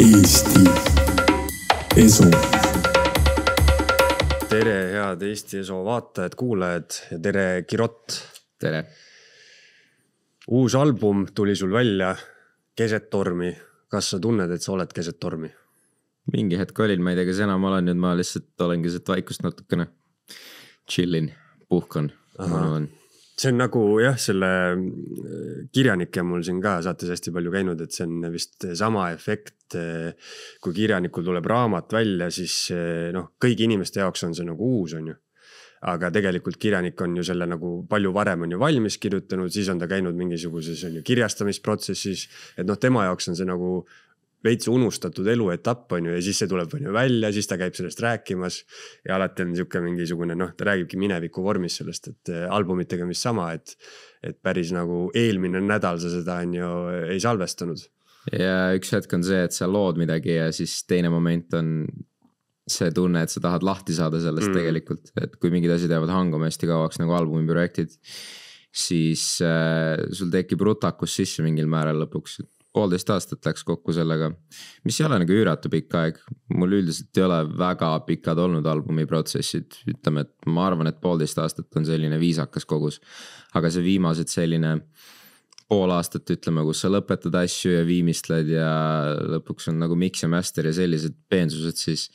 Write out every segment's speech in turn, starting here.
Eesti Esu. tere, head Eesti Esu vaatajad-kuulajad ja tere, Kirott. tere. uus album tuli sul välja keset tormi. kas sa tunned, et sa oled keset tormi? mingi hetk olin, ma ei tea, kas enam olen, nüüd ma lihtsalt olen keset vaikust natukene. Chillin, puhkan, ma arvan see on nagu jah, selle äh, kirjanik ja mul siin ka saates hästi palju käinud, et see on vist sama efekt et eh, kui kirjanikul tuleb raamat välja, siis eh, noh, kõigi inimeste jaoks on see nagu uus, on ju aga tegelikult kirjanik on ju selle nagu palju varem on ju valmis kirjutanud, siis on ta käinud mingisuguses on ju kirjastamisprotsessis. et noh, tema jaoks on see nagu veits unustatud eluetapp on ju ja siis see tuleb on ju välja, siis ta käib sellest rääkimas. ja alati on sihuke mingisugune noh, ta räägibki mineviku vormis sellest, et eh, albumitega on vist sama, et, et päris nagu eelmine nädal sa seda on ju ei salvestanud ja üks hetk on see, et sa lood midagi ja siis teine moment on see tunne, et sa tahad lahti saada sellest mm. tegelikult, et kui mingid asjad jäävad hanguma hästi kauaks nagu albumiprojektid. siis äh, sul tekib rutakus sisse mingil määral lõpuks, et poolteist aastat läks kokku sellega. mis ei ole nagu üüratu pikk aeg, mul üldiselt ei ole väga pikad olnud albumiprotsessid, ütleme, et ma arvan, et poolteist aastat on selline viisakas kogus. aga see viimased selline äh, pool aastat, ütleme, kus sa lõpetad asju ja viimistled ja lõpuks on nagu mix ja master ja sellised peensused, siis.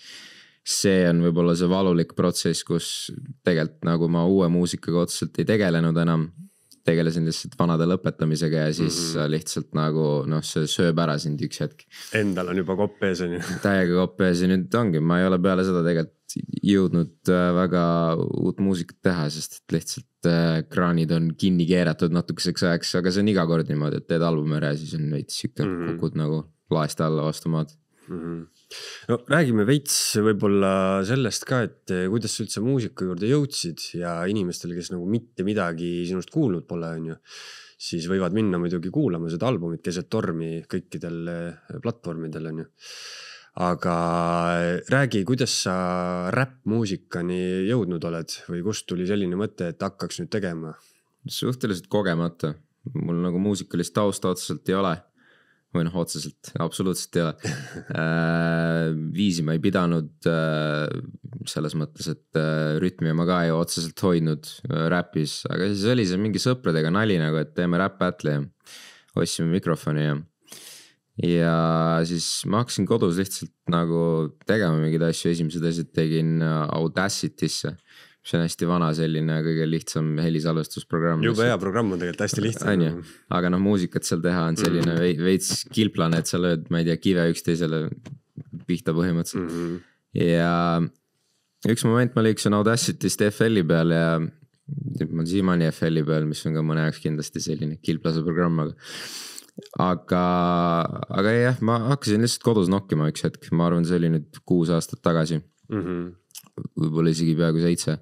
see on võib-olla see valulik protsess, kus tegelikult nagu ma uue muusikaga otseselt ei tegelenud enam. tegelesin lihtsalt vanade lõpetamisega ja siis mm -hmm. lihtsalt nagu noh, see sööb ära sind üks hetk. Endal on juba kopp ees on ju. täiega kopp ees ja nüüd ongi, ma ei ole peale seda tegelikult jõudnud äh, väga uut muusikat teha, sest et lihtsalt äh, kraanid on kinni keeratud natukeseks ajaks, aga see on iga kord niimoodi, et teed albumi ära ja siis on veits sihuke mm -hmm. kukud nagu laest alla vastu maad mm. -hmm. no räägime veits võib-olla sellest ka, et äh, kuidas sa üldse muusika juurde jõudsid ja inimestele, kes nagu mitte midagi sinust kuulnud pole, on ju siis võivad minna muidugi kuulama seda albumit keset tormi kõikidel platvormidel on ju aga räägi, kuidas sa räppmuusikani jõudnud oled või kust tuli selline mõte, et hakkaks nüüd tegema? suhteliselt kogemata, mul nagu muusikalist tausta otseselt ei ole. või noh, otseselt absoluutselt ei ole äh, viisi ma ei pidanud äh, selles mõttes, et äh, rütmi ma ka ei otseselt hoidnud räpis, aga siis oli see mingi sõpradega nali nagu, et teeme räpp battle'i ja ostsime mikrofoni ja ja siis ma hakkasin kodus lihtsalt nagu tegema mingeid asju, esimesed asjad tegin äh, Audacity'sse. mis on hästi vana selline kõige lihtsam helisalvestusprogramm. jube hea programm on tegelikult hästi lihtne. on ju, aga noh, muusikat seal teha on selline mm -hmm. veits kilplane, et sa lööd, ma ei tea, kive üksteisele pihta põhimõtteliselt mm. -hmm. ja üks moment ma liikusin Audacity'st FL-i peale ja ma olen siiamaani FL-i peal, mis on ka mõne jaoks kindlasti selline kilplase programm, aga aga, aga jah, ma hakkasin lihtsalt kodus nokkima üks hetk, ma arvan, see oli nüüd kuus aastat tagasi mm. -hmm. võib-olla isegi peaaegu seitse.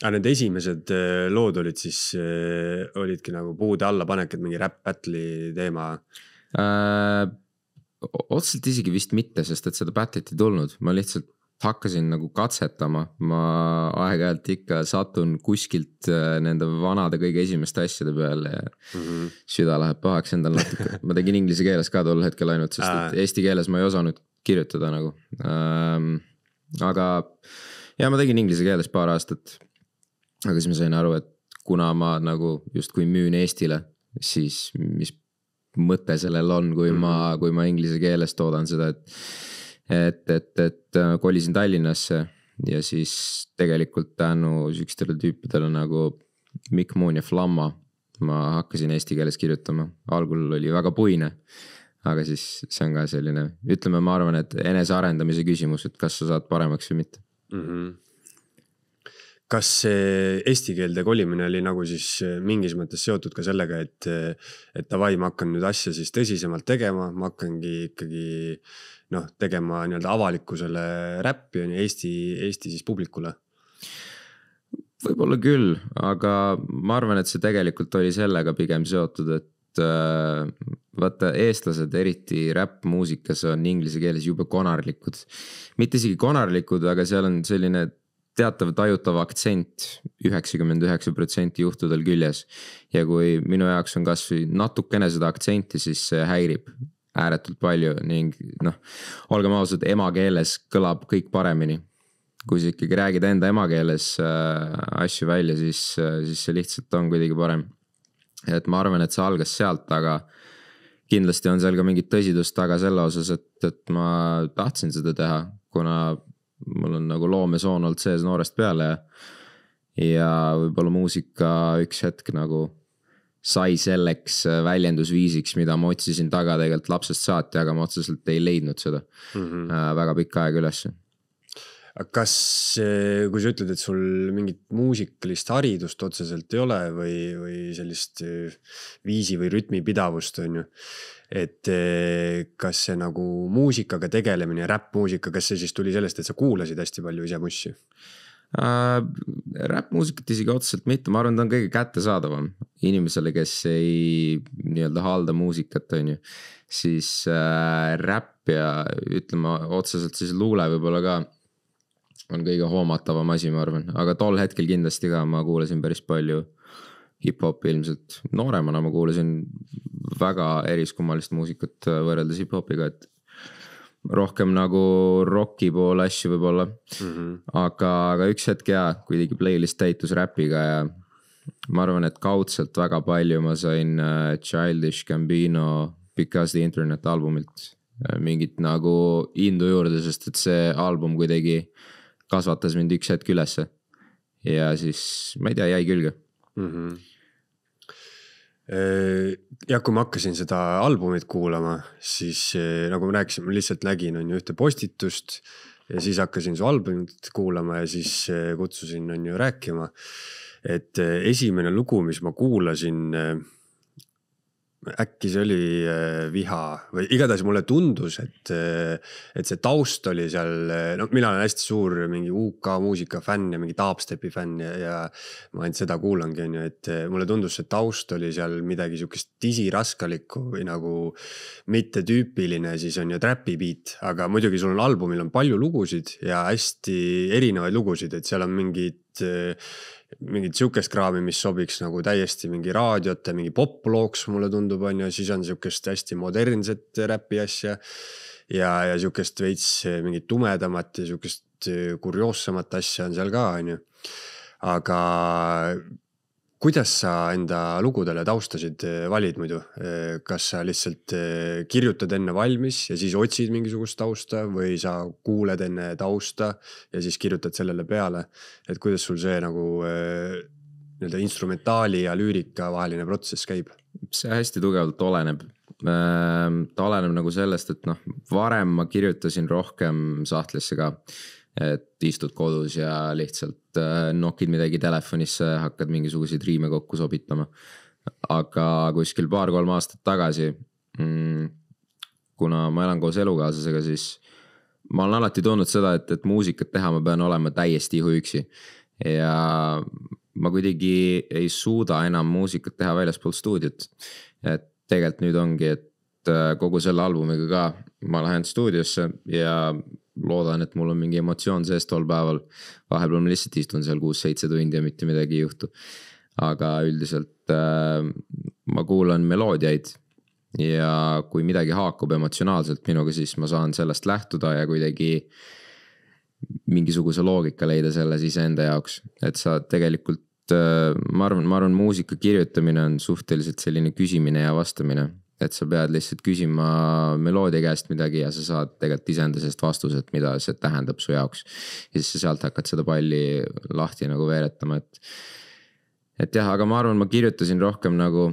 aga need esimesed äh, lood olid siis, äh, olidki nagu puude allapanek, et mingi rap battle'i teema äh,? otseselt isegi vist mitte, sest et seda battle'it ei tulnud, ma lihtsalt hakkasin nagu katsetama, ma aeg-ajalt ikka satun kuskilt äh, nende vanade kõige esimeste asjade peale ja mm -hmm. süda läheb pahaks endal natuke. ma tegin inglise keeles ka tol hetkel ainult, sest et eesti keeles ma ei osanud kirjutada nagu ähm,. aga ja ma tegin inglise keeles paar aastat. aga siis ma sain aru, et kuna ma nagu justkui müün Eestile, siis mis mõte sellel on, kui mm -hmm. ma, mhm. kui ma inglise keeles toodan seda, et et, et, et äh, kolisin Tallinnasse ja siis tegelikult tänu sihukestele tüüpidele nagu Mikk Moon ja Flamma. ma hakkasin eesti keeles kirjutama, algul oli väga puine. aga siis see on ka selline, ütleme, ma arvan, et enesearendamise küsimus, et kas sa saad paremaks või mitte mm. -hmm kas see eesti keelde kolimine oli nagu siis äh, mingis mõttes seotud ka sellega, et, äh, et davai, ma hakkan nüüd asja siis tõsisemalt tegema, ma hakkangi ikkagi noh, tegema nii-öelda avalikkusele räppi on ju Eesti, Eesti siis publikule? võib-olla küll, aga ma arvan, et see tegelikult oli sellega pigem seotud, et äh, vaata, eestlased, eriti räppmuusikas on inglise keeles jube konarlikud. mitte isegi konarlikud, aga seal on selline teatav tajutav aktsent üheksakümmend üheksa protsenti juhtudel küljes. ja kui minu jaoks on kasvõi natukene seda aktsenti, siis see häirib ääretult palju ning noh, olgem ausad, emakeeles kõlab kõik paremini. kui sa ikkagi räägid enda emakeeles äh, asju välja, siis, äh, siis see lihtsalt on kuidagi parem. et ma arvan, et see algas sealt, aga kindlasti on seal ka mingit tõsidust taga selle osas, et, et ma tahtsin seda teha, kuna mul on nagu loomesoon olnud sees noorest peale ja ja võib-olla muusika üks hetk nagu sai selleks äh, väljendusviisiks, mida ma otsisin taga tegelikult lapsest saati, aga ma otseselt ei leidnud seda mm -hmm. väga pikka aega ülesse kas, äh, kui sa ütled, et sul mingit muusikalist haridust otseselt ei ole või, või sellist viisi või rütmipidavust, on ju. et kas see nagu muusikaga tegelemine, räppmuusika, kas see siis tuli sellest, et sa kuulasid hästi palju ise mussi? äh,. Räppmuusikat isegi otseselt mitte, ma arvan, ta on kõige kättesaadavam inimesele, kes ei nii-öelda halda muusikat, on ju. siis äh, räpp ja ütleme otseselt siis luule võib-olla ka on kõige hoomatavam asi, ma arvan, aga tol hetkel kindlasti ka ma kuulasin päris palju hip-hopi ilmselt. nooremana ma kuulasin väga eriskummalist muusikat võrreldes hip-hopiga, et rohkem nagu rocki poole asju võib-olla mm. -hmm. aga, aga üks hetk jaa, kuidagi playlist täitus räpiga ja ma arvan, et kaudselt väga palju ma sain äh, Childish Gambino Because the internet albumilt äh, mingit nagu indu juurde, sest et see album kuidagi kasvatas mind üks hetk ülesse. ja siis, ma ei tea, jäi külge mm. -hmm jah, kui ma hakkasin seda albumit kuulama, siis eh, nagu ma rääkisin, ma lihtsalt nägin, on ju, ühte postitust. ja siis hakkasin su albumit kuulama ja siis eh, kutsusin, on ju, rääkima. et eh, esimene lugu, mis ma kuulasin äkki see oli äh, viha või igatahes mulle tundus, et, äh, et see taust oli seal, äh, no mina olen hästi suur mingi UK muusika fänn ja mingi dubstepi fänn ja, ja. ma ainult seda kuulangi, on ju, et mulle tundus, see taust oli seal midagi sihukest tisiraskalikku või nagu. mittetüüpiline siis on ju trapi beat, aga muidugi sul on albumil on palju lugusid ja hästi erinevaid lugusid, et seal on mingid mingit sihukest kraami, mis sobiks nagu täiesti mingi raadiote, mingi poplooks, mulle tundub, on ju, siis on sihukest hästi modernset räpi asja. ja, ja sihukest veits eh, mingit tumedamat ja sihukest eh, kurioossemat asja on seal ka, on ju. aga kuidas sa enda lugudele taustasid eh, valid muidu? Eh, kas sa lihtsalt eh, kirjutad enne valmis ja siis otsid mingisugust tausta või sa kuuled enne tausta ja siis kirjutad sellele peale? et kuidas sul see nagu nii-öelda instrumentaali ja lüürika vaheline protsess käib? see hästi tugevalt oleneb. Ehm, ta oleneb nagu sellest, et noh, varem ma kirjutasin rohkem sahtlisse ka et istud kodus ja lihtsalt äh, nokid midagi telefonisse, hakkad mingisuguseid riime kokku sobitama. aga kuskil paar-kolm aastat tagasi mm,, kuna ma elan koos elukaaslasega, siis ma olen alati tundnud seda, et, et muusikat teha ma pean olema täiesti ihuüksi. ja ma kuidagi ei suuda enam muusikat teha väljaspool stuudiot. et tegelikult nüüd ongi, et äh, kogu selle albumiga ka ma lähen stuudiosse ja loodan, et mul on mingi emotsioon sees tol päeval. vahepeal ma lihtsalt istun seal kuus-seitse tundi ja mitte midagi ei juhtu. aga üldiselt äh, ma kuulan meloodiaid ja kui midagi haakub emotsionaalselt minuga, siis ma saan sellest lähtuda ja kuidagi mingisuguse loogika leida selles iseenda jaoks, et sa tegelikult, äh, ma arvan, ma arvan, muusika kirjutamine on suhteliselt selline küsimine ja vastamine et sa pead lihtsalt küsima meloodia käest midagi ja sa saad tegelikult iseendasest vastused, mida see tähendab su jaoks. ja siis sa sealt hakkad seda palli lahti nagu veeretama, et. et jah, aga ma arvan, ma kirjutasin rohkem nagu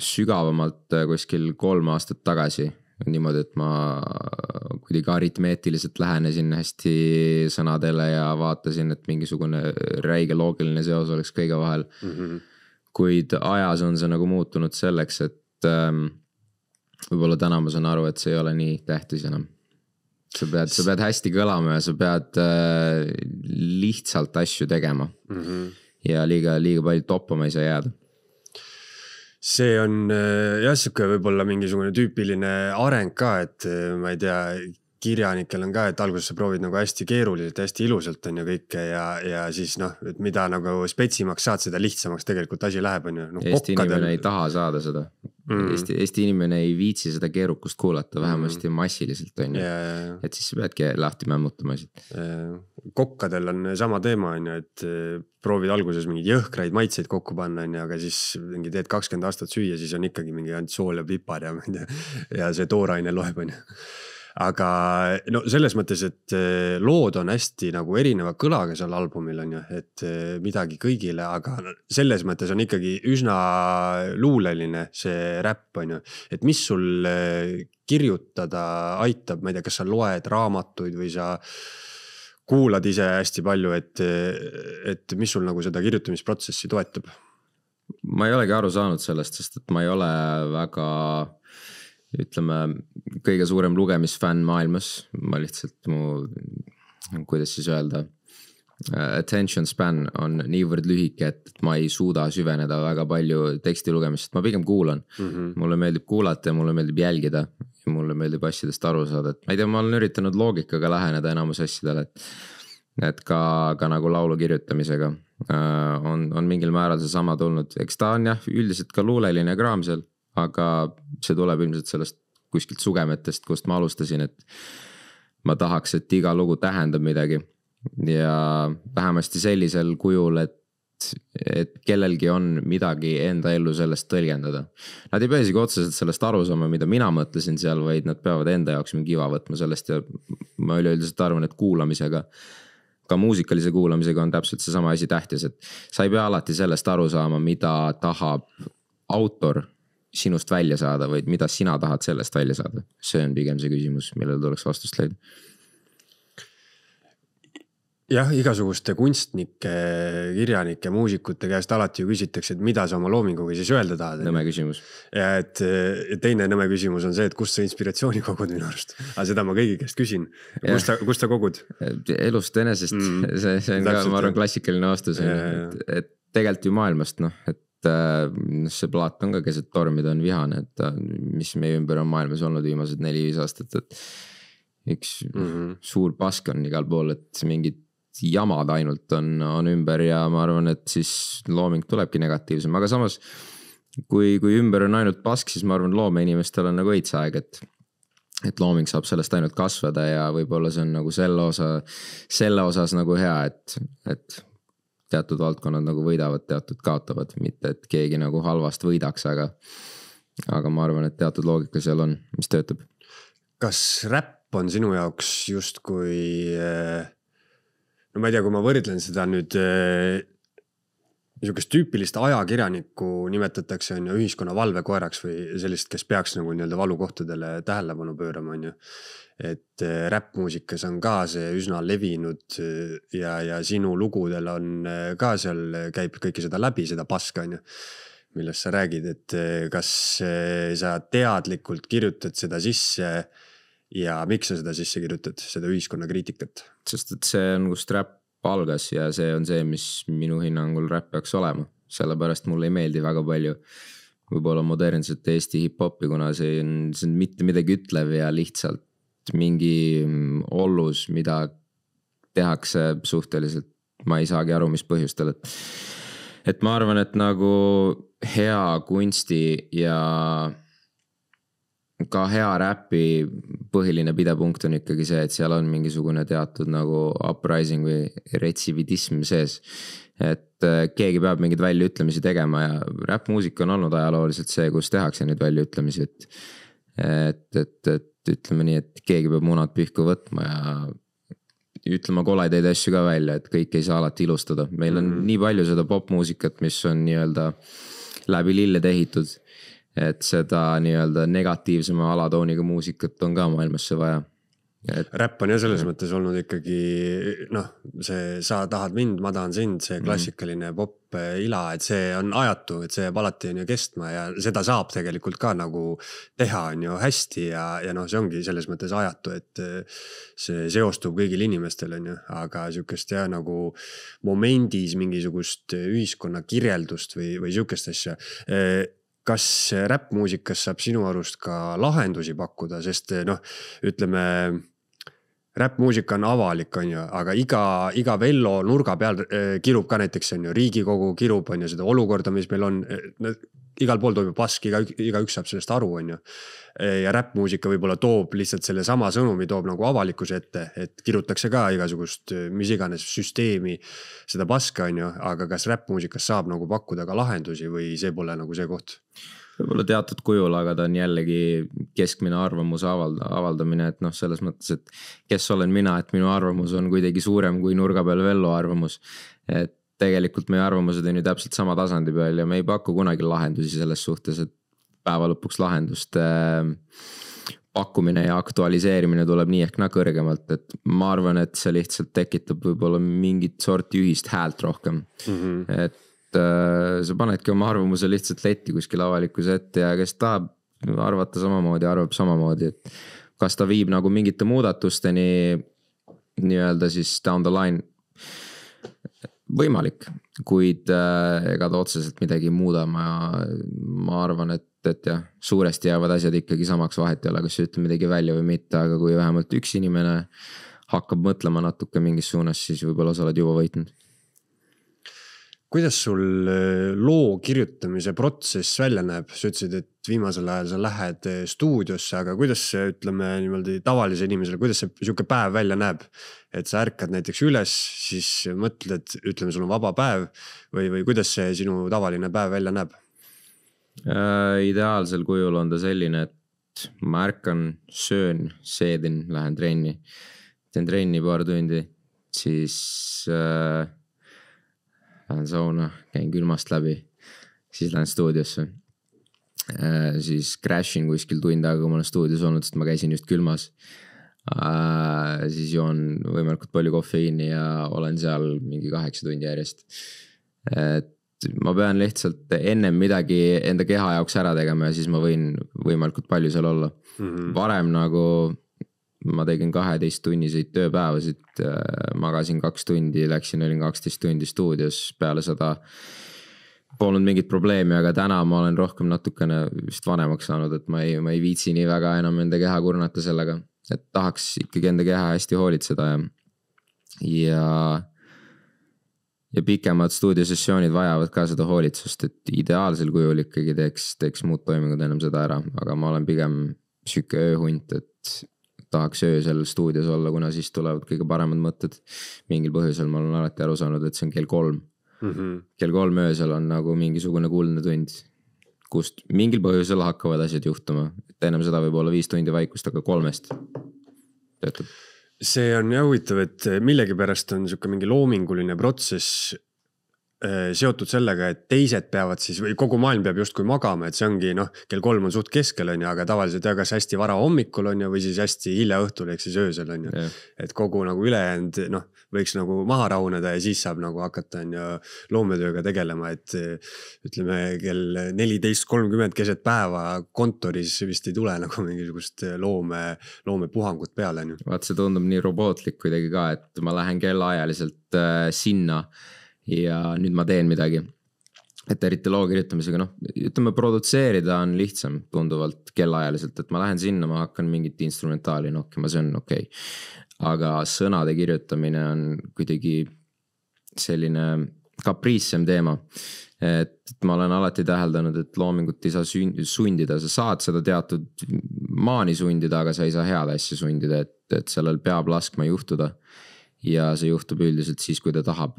sügavamalt äh, kuskil kolm aastat tagasi. niimoodi, et ma kuidagi aritmeetiliselt lähenesin hästi sõnadele ja vaatasin, et mingisugune räige loogiline seos oleks kõige vahel mm. -hmm. kuid ajas on see nagu muutunud selleks, et et ähm, võib-olla täna ma saan aru, et see ei ole nii tähtis enam. sa pead, sa pead hästi kõlama ja sa pead äh, lihtsalt asju tegema mm. -hmm. ja liiga, liiga palju toppama ei saa jääda see on äh, jah, sihuke võib-olla mingisugune tüüpiline areng ka, et äh, ma ei tea, kirjanikel on ka, et alguses sa proovid nagu hästi keeruliselt, hästi ilusalt on ju kõike ja, ja siis noh, et mida nagu spetsimaks saad, seda lihtsamaks tegelikult asi läheb, on ju no,. Eesti kokkadel... inimene ei taha saada seda mm.. Eesti, Eesti inimene ei viitsi seda keerukust kuulata, vähemasti mm. massiliselt on ju. et siis sa peadki lahti mämmutama siit. kokkadel on sama teema, on ju, et eh, proovid alguses mingeid jõhkraid maitseid kokku panna, on ju, aga siis mingi teed kakskümmend aastat süüa, siis on ikkagi mingi ainult sool ja pipar ja ma ei tea. ja see tooraine loeb, on ju aga no selles mõttes, et eh, lood on hästi nagu erineva kõlaga seal albumil on ju, et eh, midagi kõigile, aga selles mõttes on ikkagi üsna luuleline see räpp on ju. et mis sul eh, kirjutada aitab, ma ei tea, kas sa loed raamatuid või sa kuulad ise hästi palju, et, et mis sul nagu seda kirjutamisprotsessi toetab? ma ei olegi aru saanud sellest, sest et ma ei ole väga ütleme, kõige suurem lugemisfänn maailmas, ma lihtsalt mu, kuidas siis öelda. Äh, attention span on niivõrd lühike, et ma ei suuda süveneda väga palju teksti lugemist, ma pigem kuulan mm. -hmm. mulle meeldib kuulata ja mulle meeldib jälgida. mulle meeldib asjadest aru saada, et ma ei tea, ma olen üritanud loogikaga läheneda enamus asjadele, et. et ka, ka nagu laulu kirjutamisega äh, on, on mingil määral seesama tulnud, eks ta on jah, üldiselt ka luuleline kraam seal, aga see tuleb ilmselt sellest kuskilt sugemetest, kust ma alustasin, et ma tahaks, et iga lugu tähendab midagi. ja vähemasti sellisel kujul, et et kellelgi on midagi enda ellu sellest tõlgendada. Nad ei pea isegi otseselt sellest aru saama, mida mina mõtlesin seal, vaid nad peavad enda jaoks mingi iva võtma sellest ja ma üleüldiselt arvan, et kuulamisega. ka muusikalise kuulamisega on täpselt seesama asi tähtis, et sa ei pea alati sellest aru saama, mida tahab autor sinust välja saada, vaid mida sina tahad sellest välja saada. see on pigem see küsimus, millele tuleks vastust leida. jah, igasuguste kunstnike, kirjanike, muusikute käest alati ju küsitakse, et mida sa oma loominguga siis öelda tahad. nõme küsimus. ja et teine nõme küsimus on see, et kust sa inspiratsiooni kogud minu arust, aga seda ma kõigi käest küsin. kust sa, kust sa kogud? elust enesest mm, -hmm. see, see on Täpselt, ka, ma arvan, klassikaline vastus on ju, et, et tegelikult ju maailmast noh, et Äh, see plaat on ka keset tormi, ta on vihane, et äh, mis meie ümber on maailmas olnud viimased neli-viis aastat, et. üks mm -hmm. suur pask on igal pool, et mingid jamad ainult on, on ümber ja ma arvan, et siis looming tulebki negatiivsem, aga samas. kui, kui ümber on ainult pask, siis ma arvan, loomeinimestel on nagu õits aeg, et et looming saab sellest ainult kasvada ja võib-olla see on nagu selle osa, selle osas nagu hea, et, et teatud valdkonnad nagu võidavad, teatud kaotavad, mitte et keegi nagu halvast võidaks, aga. aga ma arvan, et teatud loogika seal on, mis töötab. kas räpp on sinu jaoks justkui? Eh, no ma ei tea, kui ma võrdlen seda nüüd eh, niisugust tüüpilist ajakirjanikku nimetatakse, on ju, ühiskonna valvekoeraks või sellist, kes peaks nagu nii-öelda valukohtadele tähelepanu pöörama, on ju et äh, räppmuusikas on ka see üsna levinud äh, ja, ja sinu lugudel on äh, ka seal, käib kõike seda läbi, seda paska, on ju millest sa räägid, et kas sa teadlikult kirjutad seda sisse ja miks sa seda sisse kirjutad, seda ühiskonnakriitikat? sest et see on, kust räpp algas ja see on see, mis minu hinnangul räpp peaks olema, sellepärast mulle ei meeldi väga palju võib-olla modernset Eesti hip-hopi, kuna see on, see on mitte midagi ütlev ja lihtsalt mingi mm, ollus, mida tehakse suhteliselt, ma ei saagi aru, mis põhjustel, et. et ma arvan, et nagu hea kunsti ja ka hea räpi põhiline pidepunkt on ikkagi see, et seal on mingisugune teatud nagu uprising või retsividism sees. et äh, keegi peab mingeid väljaütlemisi tegema ja räppmuusika on olnud ajalooliselt see, kus tehakse neid väljaütlemisi, et. et, et, et ütleme nii, et keegi peab munad pühku võtma ja ütlema koledaid asju ka välja, et kõike ei saa alati ilustada. meil on mm -hmm. nii palju seda popmuusikat, mis on nii-öelda läbi lillede ehitud. et seda nii-öelda negatiivsema alatooniga muusikat on ka maailmasse vaja et.... räpp on jah, selles mõttes olnud ikkagi noh, see sa tahad mind, ma tahan sind, see mhm. klassikaline mm -hmm. popp ila, et see on ajatu, et see jääb alati on ju kestma ja seda saab tegelikult ka nagu teha, on ju hästi ja, ja noh, see ongi selles mõttes ajatu, et eh, see seostub kõigil inimestel, on ju, aga sihukest jah, nagu momendis mingisugust ühiskonna kirjeldust või, või sihukest asja eh, kas räppmuusikas saab sinu arust ka lahendusi pakkuda, sest eh, noh, ütleme räppmuusika on avalik, on ju, aga iga, iga Vello nurga peal äh, kirub ka näiteks on ju, Riigikogu kirub, on ju, seda olukorda, mis meil on. Äh, igal pool toimub vask, iga, igaüks saab sellest aru, on ju. ja räppmuusika võib-olla toob lihtsalt sellesama sõnumi toob nagu avalikkuse ette, et kirutakse ka igasugust, äh, mis iganes süsteemi. seda vaska, on ju, aga kas räppmuusikas saab nagu pakkuda ka lahendusi või see pole nagu see koht? võib-olla teatud kujul, aga ta on jällegi keskmine arvamuse avalda-, avaldamine, et noh, selles mõttes, et kes olen mina, et minu arvamus on kuidagi suurem kui nurga peal Vello arvamus. et tegelikult meie arvamused on ju täpselt sama tasandi peal ja me ei paku kunagi lahendusi selles suhtes, et päeva lõpuks lahenduste äh, pakkumine ja aktualiseerimine tuleb nii ehk naa kõrgemalt, et ma arvan, et see lihtsalt tekitab võib-olla mingit sorti ühist häält rohkem mm. -hmm. et et äh, sa panedki oma arvamuse lihtsalt letti kuskil avalikkuse ette ja kes tahab arvata samamoodi, arvab samamoodi, et kas ta viib nagu mingite muudatusteni nii-öelda siis down the line. võimalik, kuid äh, ega ta otseselt midagi ei muuda, ma, ma arvan, et, et jah, suuresti jäävad asjad ikkagi samaks, vahet ei ole, kas sa ütled midagi välja või mitte, aga kui vähemalt üks inimene hakkab mõtlema natuke mingis suunas, siis võib-olla sa oled juba võitnud kuidas sul eh, loo kirjutamise protsess välja näeb, sa ütlesid, et viimasel ajal sa lähed eh, stuudiosse, aga kuidas see, ütleme niimoodi tavalise inimesele, kuidas see sihuke päev välja näeb? et sa ärkad näiteks üles, siis mõtled, ütleme, sul on vaba päev või, või kuidas see sinu tavaline päev välja näeb äh,? ideaalsel kujul on ta selline, et ma ärkan, söön, seedin, lähen trenni, teen trenni paar tundi, siis äh, lähen sauna, käin külmast läbi, siis lähen stuudiosse. Äh, siis crash in kuskil tund aega, kui ma olen stuudios olnud, sest ma käisin just külmas. Äh, siis joon võimalikult palju kofeiini ja olen seal mingi kaheksa tundi järjest. et ma pean lihtsalt ennem midagi enda keha jaoks ära tegema ja siis ma võin võimalikult palju seal olla mm. -hmm. varem nagu ma tegin kaheteisttunniseid tööpäevasid, äh, magasin kaks tundi, läksin, olin kaksteist tundi stuudios peale seda. Polnud mingit probleemi, aga täna ma olen rohkem natukene vist vanemaks saanud, et ma ei, ma ei viitsi nii väga enam enda keha kurnata sellega. et tahaks ikkagi enda keha hästi hoolitseda ja, ja ja pikemad stuudiosessioonid vajavad ka seda hoolitsust, et ideaalsel kujul ikkagi teeks, teeks muud toimingud ennem seda ära, aga ma olen pigem sihuke ööhunt, et tahaks öösel stuudios olla, kuna siis tulevad kõige paremad mõtted. mingil põhjusel ma olen alati aru saanud, et see on kell kolm mm. -hmm. kell kolm öösel on nagu mingisugune kuldne tund, kust mingil põhjusel hakkavad asjad juhtuma, et ennem seda võib olla viis tundi vaikust, aga kolmest töötab see on jah huvitav, et millegipärast on sihuke mingi loominguline protsess Äh, seotud sellega, et teised peavad siis või kogu maailm peab justkui magama, et see ongi noh, kell kolm on suht keskel, on ju, aga tavaliselt ja kas hästi vara hommikul on ju, või siis hästi hilja õhtul ehk siis öösel on ju yeah.. et kogu nagu ülejäänud noh, võiks nagu maha rahuneda ja siis saab nagu hakata on ju loometööga tegelema, et ütleme kell neliteist kolmkümmend keset päeva kontoris vist ei tule nagu mingisugust loome, loomepuhangut peale on ju. vaat see tundub nii robotlik kuidagi ka, et ma lähen kellaajaliselt äh, sinna ja nüüd ma teen midagi. et eriti loo kirjutamisega, noh, ütleme produtseerida on lihtsam tunduvalt kellaajaliselt, et ma lähen sinna, ma hakkan mingit instrumentaali nokkima, see on okei okay.. aga sõnade kirjutamine on kuidagi selline kapriissem teema. et ma olen alati täheldanud, et loomingut ei saa sundida, sa saad seda teatud maani sundida, aga sa ei saa head asja sundida, et, et sellel peab laskma juhtuda. ja see juhtub üldiselt siis, kui ta tahab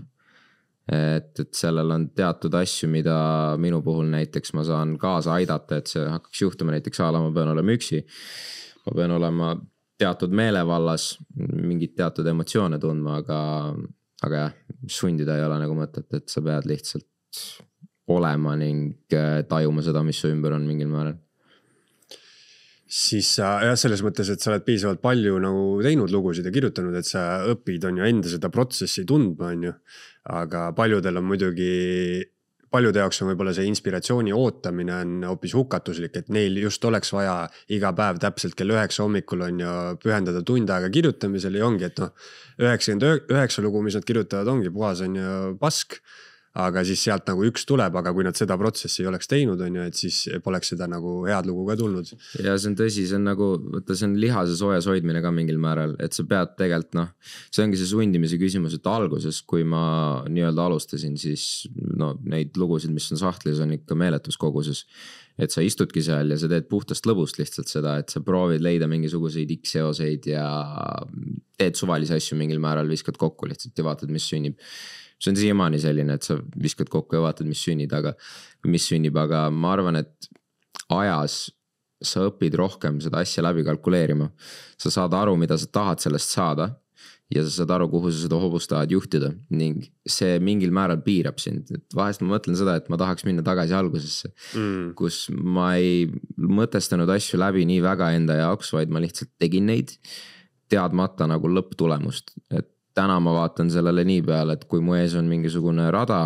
et, et sellel on teatud asju, mida minu puhul näiteks ma saan kaasa aidata, et see hakkaks juhtuma näiteks a la ma pean olema üksi. ma pean olema teatud meelevallas, mingeid teatud emotsioone tundma, aga, aga jah, sundida ei ole nagu mõtet, et sa pead lihtsalt olema ning äh, tajuma seda, mis su ümber on mingil määral siis sa jah, selles mõttes, et sa oled piisavalt palju nagu teinud lugusid ja kirjutanud, et sa õpid, on ju, enda seda protsessi tundma, on ju aga paljudel on muidugi, paljude jaoks on võib-olla see inspiratsiooni ootamine on hoopis hukatuslik, et neil just oleks vaja iga päev täpselt kell üheksa hommikul on ju pühendada tund aega kirjutamisele ja ongi, et noh. üheksakümmend üheksa lugu, mis nad kirjutavad, ongi puhas on ju pask aga siis sealt nagu üks tuleb, aga kui nad seda protsessi ei oleks teinud, on ju, et siis poleks seda nagu head lugu ka tulnud. ja see on tõsi, see on nagu, vaata, see on lihase soojas hoidmine ka mingil määral, et sa pead tegelikult noh. see ongi see sundimise küsimus, et alguses, kui ma nii-öelda alustasin, siis no neid lugusid, mis on sahtlis, on ikka meeletus koguses et sa istudki seal ja sa teed puhtast lõbust lihtsalt seda, et sa proovid leida mingisuguseid X-seoseid ja teed suvalisi asju mingil määral, viskad kokku lihtsalt ja vaatad, mis sünnib see on siiamaani selline, et sa viskad kokku ja vaatad, mis sünnib, aga, mis sünnib, aga ma arvan, et ajas sa õpid rohkem seda asja läbi kalkuleerima. sa saad aru, mida sa tahad sellest saada ja sa saad aru, kuhu sa seda hobust tahad juhtida ning see mingil määral piirab sind, et vahest ma mõtlen seda, et ma tahaks minna tagasi algusesse mm.. kus ma ei mõtestanud asju läbi nii väga enda jaoks, vaid ma lihtsalt tegin neid teadmata nagu lõpptulemust, et täna ma vaatan sellele nii peale, et kui mu ees on mingisugune rada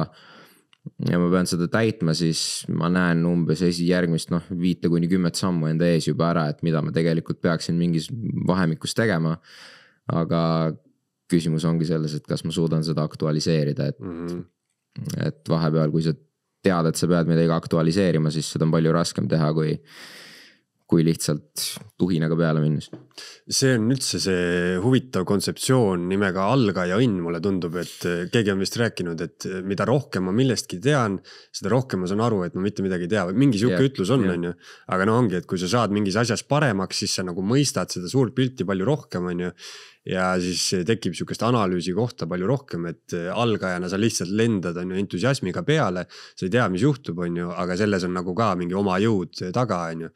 ja ma pean seda täitma, siis ma näen umbes esijärgmist noh, viite kuni kümmet sammu enda ees juba ära, et mida ma tegelikult peaksin mingis vahemikus tegema. aga küsimus ongi selles, et kas ma suudan seda aktualiseerida, et mm, -hmm. et vahepeal, kui sa tead, et sa pead midagi aktualiseerima, siis seda on palju raskem teha, kui kui lihtsalt tuhinaga peale minnes. see on üldse see huvitav kontseptsioon nimega algaja õnn, mulle tundub, et äh, keegi on vist rääkinud, et äh, mida rohkem ma millestki tean, seda rohkem ma saan aru, et ma mitte midagi ei tea, mingi sihuke ütlus on, on ju. aga no ongi, et kui sa saad mingis asjas paremaks, siis sa nagu mõistad seda suurt pilti palju rohkem, on ju ja siis äh, tekib sihukest analüüsi kohta palju rohkem, et algajana sa lihtsalt lendad, on ju, entusiasmiga peale. sa ei tea, mis juhtub, on ju, aga selles on nagu ka mingi oma jõud taga, on ju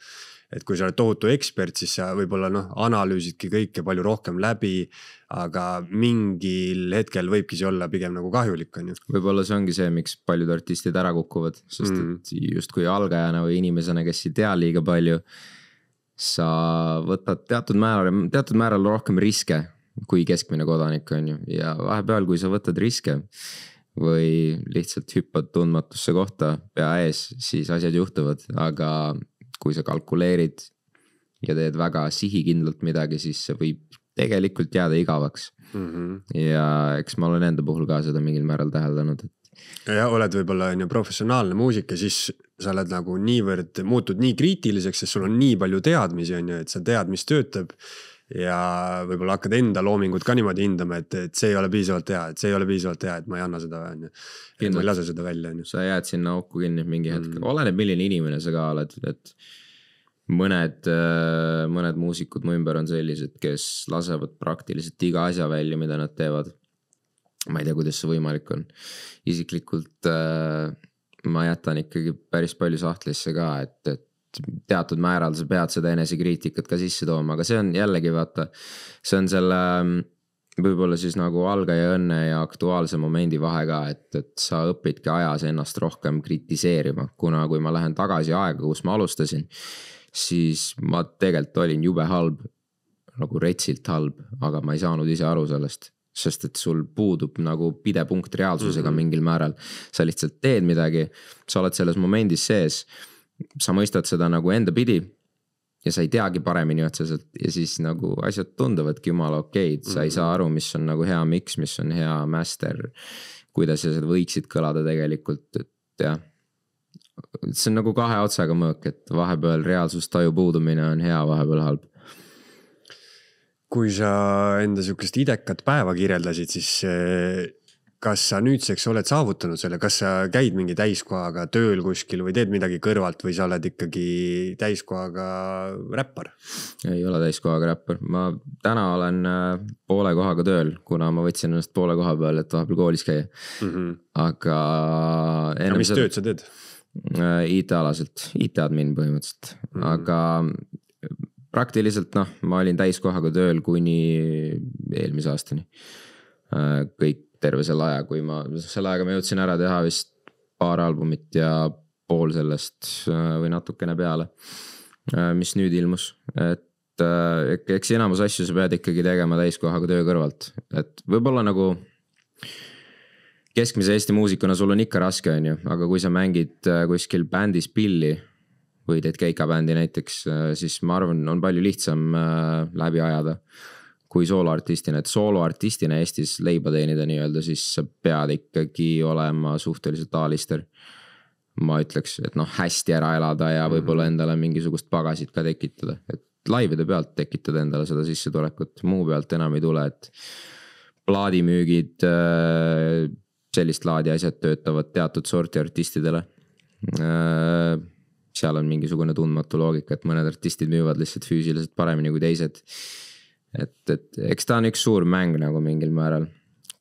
et kui sa oled tohutu ekspert, siis sa võib-olla noh, analüüsidki kõike palju rohkem läbi. aga mingil hetkel võibki see olla pigem nagu kahjulik, on ju. võib-olla see ongi see, miks paljud artistid ära kukuvad, sest mm -hmm. et justkui algajana või inimesena, kes ei tea liiga palju. sa võtad teatud määral, teatud määral rohkem riske kui keskmine kodanik, on ju, ja vahepeal, kui sa võtad riske või lihtsalt hüppad tundmatusse kohta pea ees, siis asjad juhtuvad, aga kui sa kalkuleerid ja teed väga sihikindlalt midagi, siis see võib tegelikult jääda igavaks mm. -hmm. ja eks ma olen enda puhul ka seda mingil määral täheldanud, et. jah, oled võib-olla on ju professionaalne muusik ja siis sa oled nagu niivõrd, muutud nii kriitiliseks, sest sul on nii palju teadmisi, on ju, et sa tead, mis töötab ja võib-olla hakkad enda loomingut ka niimoodi hindama, et, et see ei ole piisavalt hea, et see ei ole piisavalt hea, et ma ei anna seda, on ju. et ma ei lase seda välja, on ju. sa jääd sinna auku kinni mingi hetk mm., oleneb, milline inimene sa ka oled, et. mõned, äh, mõned muusikud mu ümber on sellised, kes lasevad praktiliselt iga asja välja, mida nad teevad. ma ei tea, kuidas see võimalik on. isiklikult äh, ma jätan ikkagi päris palju sahtlisse ka, et, et teatud määral sa pead seda enesekriitikat ka sisse tooma, aga see on jällegi vaata, see on selle mm, võib-olla siis nagu algaja õnne ja aktuaalse momendi vahe ka, et, et sa õpidki ajas ennast rohkem kritiseerima, kuna kui ma lähen tagasi aega, kus ma alustasin, siis ma tegelikult olin jube halb, nagu retsilt halb, aga ma ei saanud ise aru sellest sest et sul puudub nagu pidepunkt reaalsusega mm -hmm. mingil määral. sa lihtsalt teed midagi, sa oled selles momendis sees sa mõistad seda nagu enda pidi ja sa ei teagi paremini otseselt ja siis nagu asjad tunduvadki jumala okeid, sa mm -hmm. ei mhm. saa aru, mis on nagu hea mix, mis on hea master. kuidas asjad võiksid kõlada tegelikult, et jah. see on nagu kahe otsaga mõõk, et vahepeal reaalsustaju puudumine on hea, vahepeal halb. kui sa enda sihukest idekat päeva kirjeldasid, siis eh, kas sa nüüdseks oled saavutanud selle, kas sa käid mingi täiskohaga tööl kuskil või teed midagi kõrvalt või sa oled ikkagi täiskohaga räppar? ei ole täiskohaga räppar, ma täna olen äh, poole kohaga tööl, kuna ma võtsin ennast poole koha peal, et vahepeal koolis käia mm. -hmm. aga. aga mis seda... tööd sa teed? Äh, IT-alaselt, IT-admin põhimõtteliselt mm, -hmm. aga äh, praktiliselt noh, ma olin täiskohaga tööl kuni eelmise aastani. kõik terve selle aja, kui ma, selle ajaga ma jõudsin ära teha vist paar albumit ja pool sellest äh, või natukene peale. Äh, mis nüüd ilmus, et äh, eks enamus asju sa pead ikkagi tegema täiskohaga töö kõrvalt, et võib-olla nagu keskmise Eesti muusikuna sul on ikka raske, on ju, aga kui sa mängid kuskil bändis pilli või teed keikabändi näiteks, siis ma arvan, on palju lihtsam läbi ajada kui sooloartistina, et sooloartistina Eestis leiba teenida nii-öelda, siis sa pead ikkagi olema suhteliselt A-lister. ma ütleks, et noh, hästi ära elada ja võib-olla mhm. endale mingisugust pagasit ka tekitada, et laivide pealt tekitada endale seda sissetulekut, muu pealt enam ei tule, et plaadimüügid, äh, sellist laadi asjad töötavad teatud sorti artistidele äh, seal on mingisugune tundmatu loogika, et mõned artistid müüvad lihtsalt füüsiliselt paremini kui teised et, et eks ta on üks suur mäng nagu mingil määral,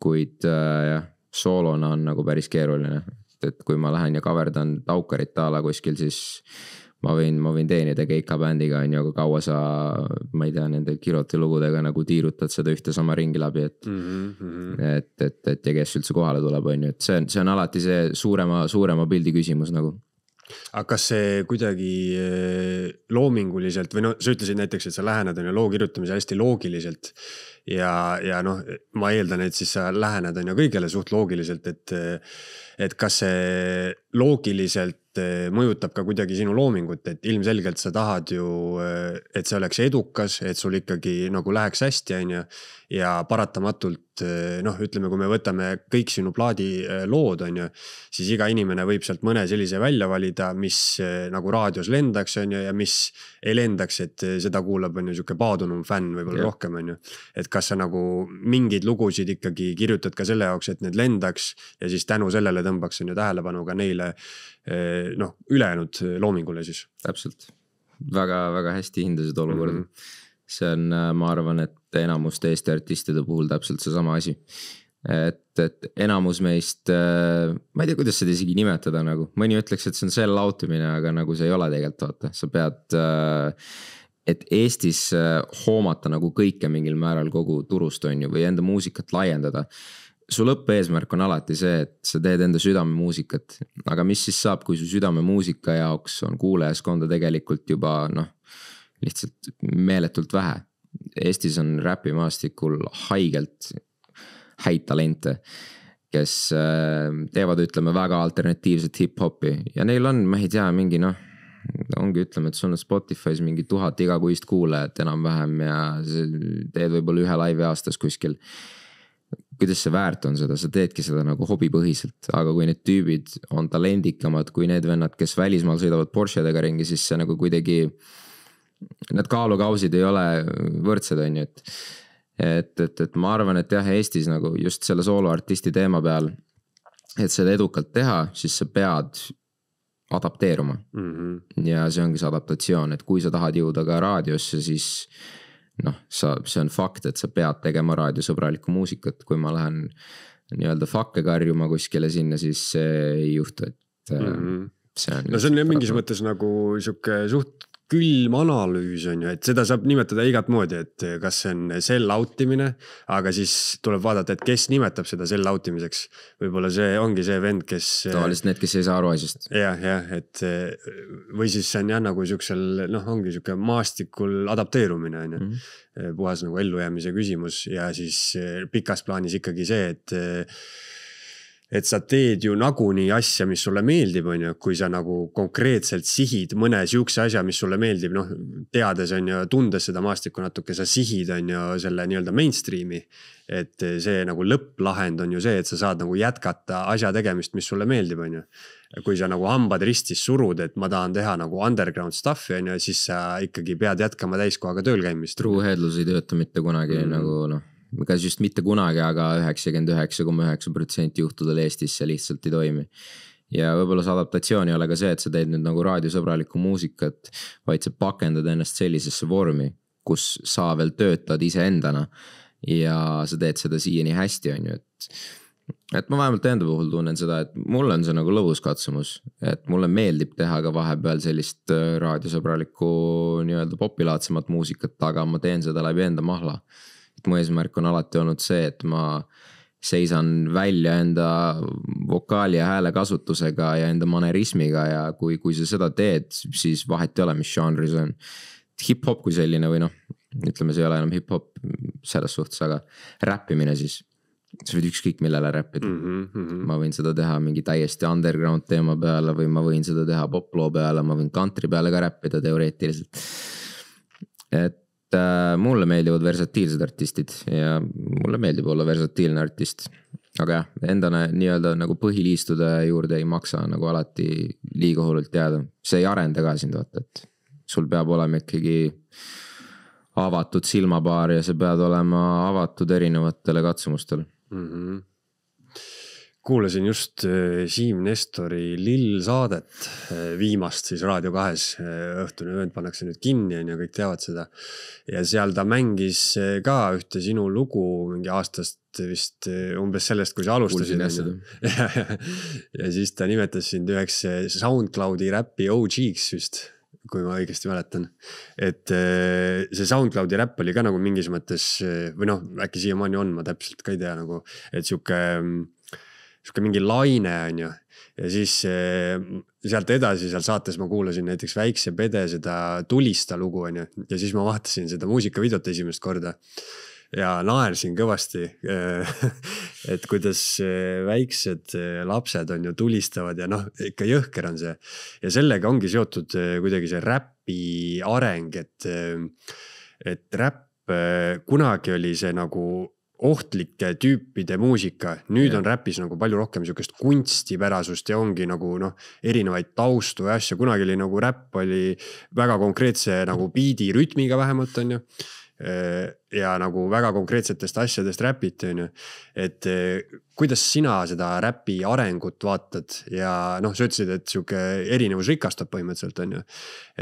kuid äh, jah, soolona on nagu päris keeruline, et, et kui ma lähen ja kaverdan Taukarit a la kuskil, siis ma võin, ma võin teenida keikabändiga, on ju, aga kaua sa, ma ei tea, nende Kiroti lugudega nagu tiirutad seda ühte sama ringi läbi, et mm. -hmm. et, et, et ja kes üldse kohale tuleb, on ju, et see on, see on alati see suurema, suurema pildi küsimus nagu aga kas see kuidagi äh, loominguliselt või noh, sa ütlesid näiteks, et sa lähened on ju loo kirjutamisele hästi loogiliselt. ja, ja noh, ma eeldan, et siis sa lähened on ju kõigele suht loogiliselt, et et kas see loogiliselt eh, mõjutab ka kuidagi sinu loomingut, et ilmselgelt sa tahad ju, eh, et see oleks edukas, et sul ikkagi nagu läheks hästi, on ju. ja paratamatult eh, noh, ütleme, kui me võtame kõik sinu plaadi lood, on ju, siis iga inimene võib sealt mõne sellise välja valida, mis nagu raadios lendaks, on ju, ja mis ei lendaks, et seda kuulab, on ju, sihuke paadunum fänn võib-olla rohkem, on ju. et kas sa nagu mingeid lugusid ikkagi kirjutad ka selle jaoks, et need lendaks ja siis tänu sellele tõmbaks on ju tähelepanu ka neile eh, noh, ülejäänud eh, loomingule siis. täpselt, väga-väga hästi hindasid olukorda mm. -hmm. see on, eh, ma arvan, et enamuste Eesti artistide puhul täpselt seesama asi et, et enamus meist, ma ei tea, kuidas seda isegi nimetada nagu, mõni ütleks, et see on sell out imine, aga nagu see ei ole tegelikult, vaata, sa pead äh, et Eestis hoomata nagu kõike mingil määral kogu turust, on ju, või enda muusikat laiendada su lõppeesmärk on alati see, et sa teed enda südamemuusikat, aga mis siis saab, kui su südamemuusika jaoks on kuulajaskonda tegelikult juba noh, lihtsalt meeletult vähe. Eestis on räpimaastikul haigelt häid talente, kes äh, teevad, ütleme, väga alternatiivset hip-hopi ja neil on, ma ei tea, mingi noh, ongi, ütleme, et sul on Spotify's mingi tuhat igakuist kuulajat enam-vähem ja teed võib-olla ühe laivi aastas kuskil kuidas see väärt on seda, sa teedki seda nagu hobipõhiselt, aga kui need tüübid on talendikamad kui need vennad, kes välismaal sõidavad Porsche dega ringi, siis see nagu kuidagi. Need kaalukausid ei ole võrdsed, on ju, et. et, et, et ma arvan, et jah, Eestis nagu just selle sooloartisti teema peal. et seda edukalt teha, siis sa pead adapteeruma mm. -hmm. ja see ongi see adaptatsioon, et kui sa tahad jõuda ka raadiosse, siis noh, sa, see on fakt, et sa pead tegema raadiosõbralikku muusikat, kui ma lähen nii-öelda fakke karjuma kuskile sinna, siis see ei juhtu, et mm. -hmm see on no see on jah mingis mõttes nagu sihuke suht külm analüüs on ju, et seda saab nimetada igat moodi, et kas see on sell out imine. aga siis tuleb vaadata, et kes nimetab seda sell out imiseks. võib-olla see ongi see vend, kes. tavaliselt need, kes ei saa aru asjast ja,. jah, jah, et või siis see on jah nagu siuksel noh, ongi sihuke maastikul adapteerumine on ju mm. -hmm. puhas nagu ellujäämise küsimus ja siis pikas plaanis ikkagi see, et et sa teed ju nagunii asja, mis sulle meeldib, on ju, kui sa nagu konkreetselt sihid mõne sihukese asja, mis sulle meeldib, noh. teades on ju, tundes seda maastikku natuke, sa sihid on ju selle nii-öelda mainstream'i. et see nagu lõpplahend on ju see, et sa saad nagu jätkata asja tegemist, mis sulle meeldib, on ju. kui sa nagu hambad ristis surud, et ma tahan teha nagu underground stuff'i on ju, siis sa ikkagi pead jätkama täiskohaga tööl käimist. True headlus ei tööta mitte kunagi mm. nagu noh kas just mitte kunagi aga, aga üheksakümmend üheksa koma üheksa protsenti juhtudel Eestis see lihtsalt ei toimi ja võib-olla see adaptatsioon ei ole ka see, et sa teed nüüd nagu raadiosõbralikku muusikat, vaid sa pakendad ennast sellisesse vormi, kus sa veel töötad iseendana. ja sa teed seda siiani hästi, on ju, et, et ma vähemalt enda puhul tunnen seda, et mul on see nagu lõbus katsumus, et mulle meeldib teha ka vahepeal sellist äh, raadiosõbralikku nii-öelda popilaadsemat muusikat, aga ma teen seda läbi enda mahla sest mu eesmärk on alati olnud see, et ma seisan välja enda vokaali ja häälekasutusega ja enda manerismiga ja kui, kui sa seda teed, siis vahet ei ole, mis žanri see on. hip-hop kui selline või noh, ütleme, see ei ole enam hip-hop selles suhtes, aga räppimine siis sa võid ükskõik millele räppida mm. -hmm. ma võin seda teha mingi täiesti underground teema peale või ma võin seda teha poploo peale, ma võin country peale ka räppida teoreetiliselt. et et äh, mulle meeldivad versatiilsed artistid ja mulle meeldib olla versatiilne artist. aga jah, enda nii-öelda nagu põhiliistude juurde ei maksa nagu alati liiga hullult jääda, see ei arenda ka sind vaata, et sul peab olema ikkagi avatud silmapaar ja sa pead olema avatud erinevatele katsumustele mm. -hmm kuulasin just äh, Siim Nestori lill saadet, äh, viimast siis Raadio kahes, äh, õhtune ööd pannakse nüüd kinni, on ju, kõik teavad seda. ja seal ta mängis ka ühte sinu lugu mingi aastast vist umbes sellest, kui sa alustasid. Ja, ja, ja siis ta nimetas sind üheks SoundCloudi räpi OG-ks vist kui ma õigesti mäletan. et see SoundCloudi räpp oli ka nagu mingis mõttes või noh, äkki siiamaani on, ma täpselt ka ei tea nagu, et sihuke mm, sihuke mingi laine, on ju. ja siis eh, sealt edasi seal saates ma kuulasin näiteks Väikse Pede seda Tulista lugu, on ju, ja siis ma vaatasin seda muusikavideot esimest korda ja naersin kõvasti eh, et kuidas eh, väiksed lapsed on ju tulistavad ja noh, ikka jõhker on see. ja sellega ongi seotud kuidagi see räpi areng, et, et räpp kunagi oli see nagu ohtlike tüüpide muusika, nüüd ja. on räpis nagu palju rohkem sihukest kunstipärasust ja ongi nagu noh, erinevaid taustu ja asju, kunagi oli nagu räpp oli väga konkreetse nagu biidi rütmiga vähemalt on ju ja nagu väga konkreetsetest asjadest räpiti, on ju. et kuidas sina seda räpi arengut vaatad ja noh, sa ütlesid, et sihuke erinevus rikastab põhimõtteliselt, on ju.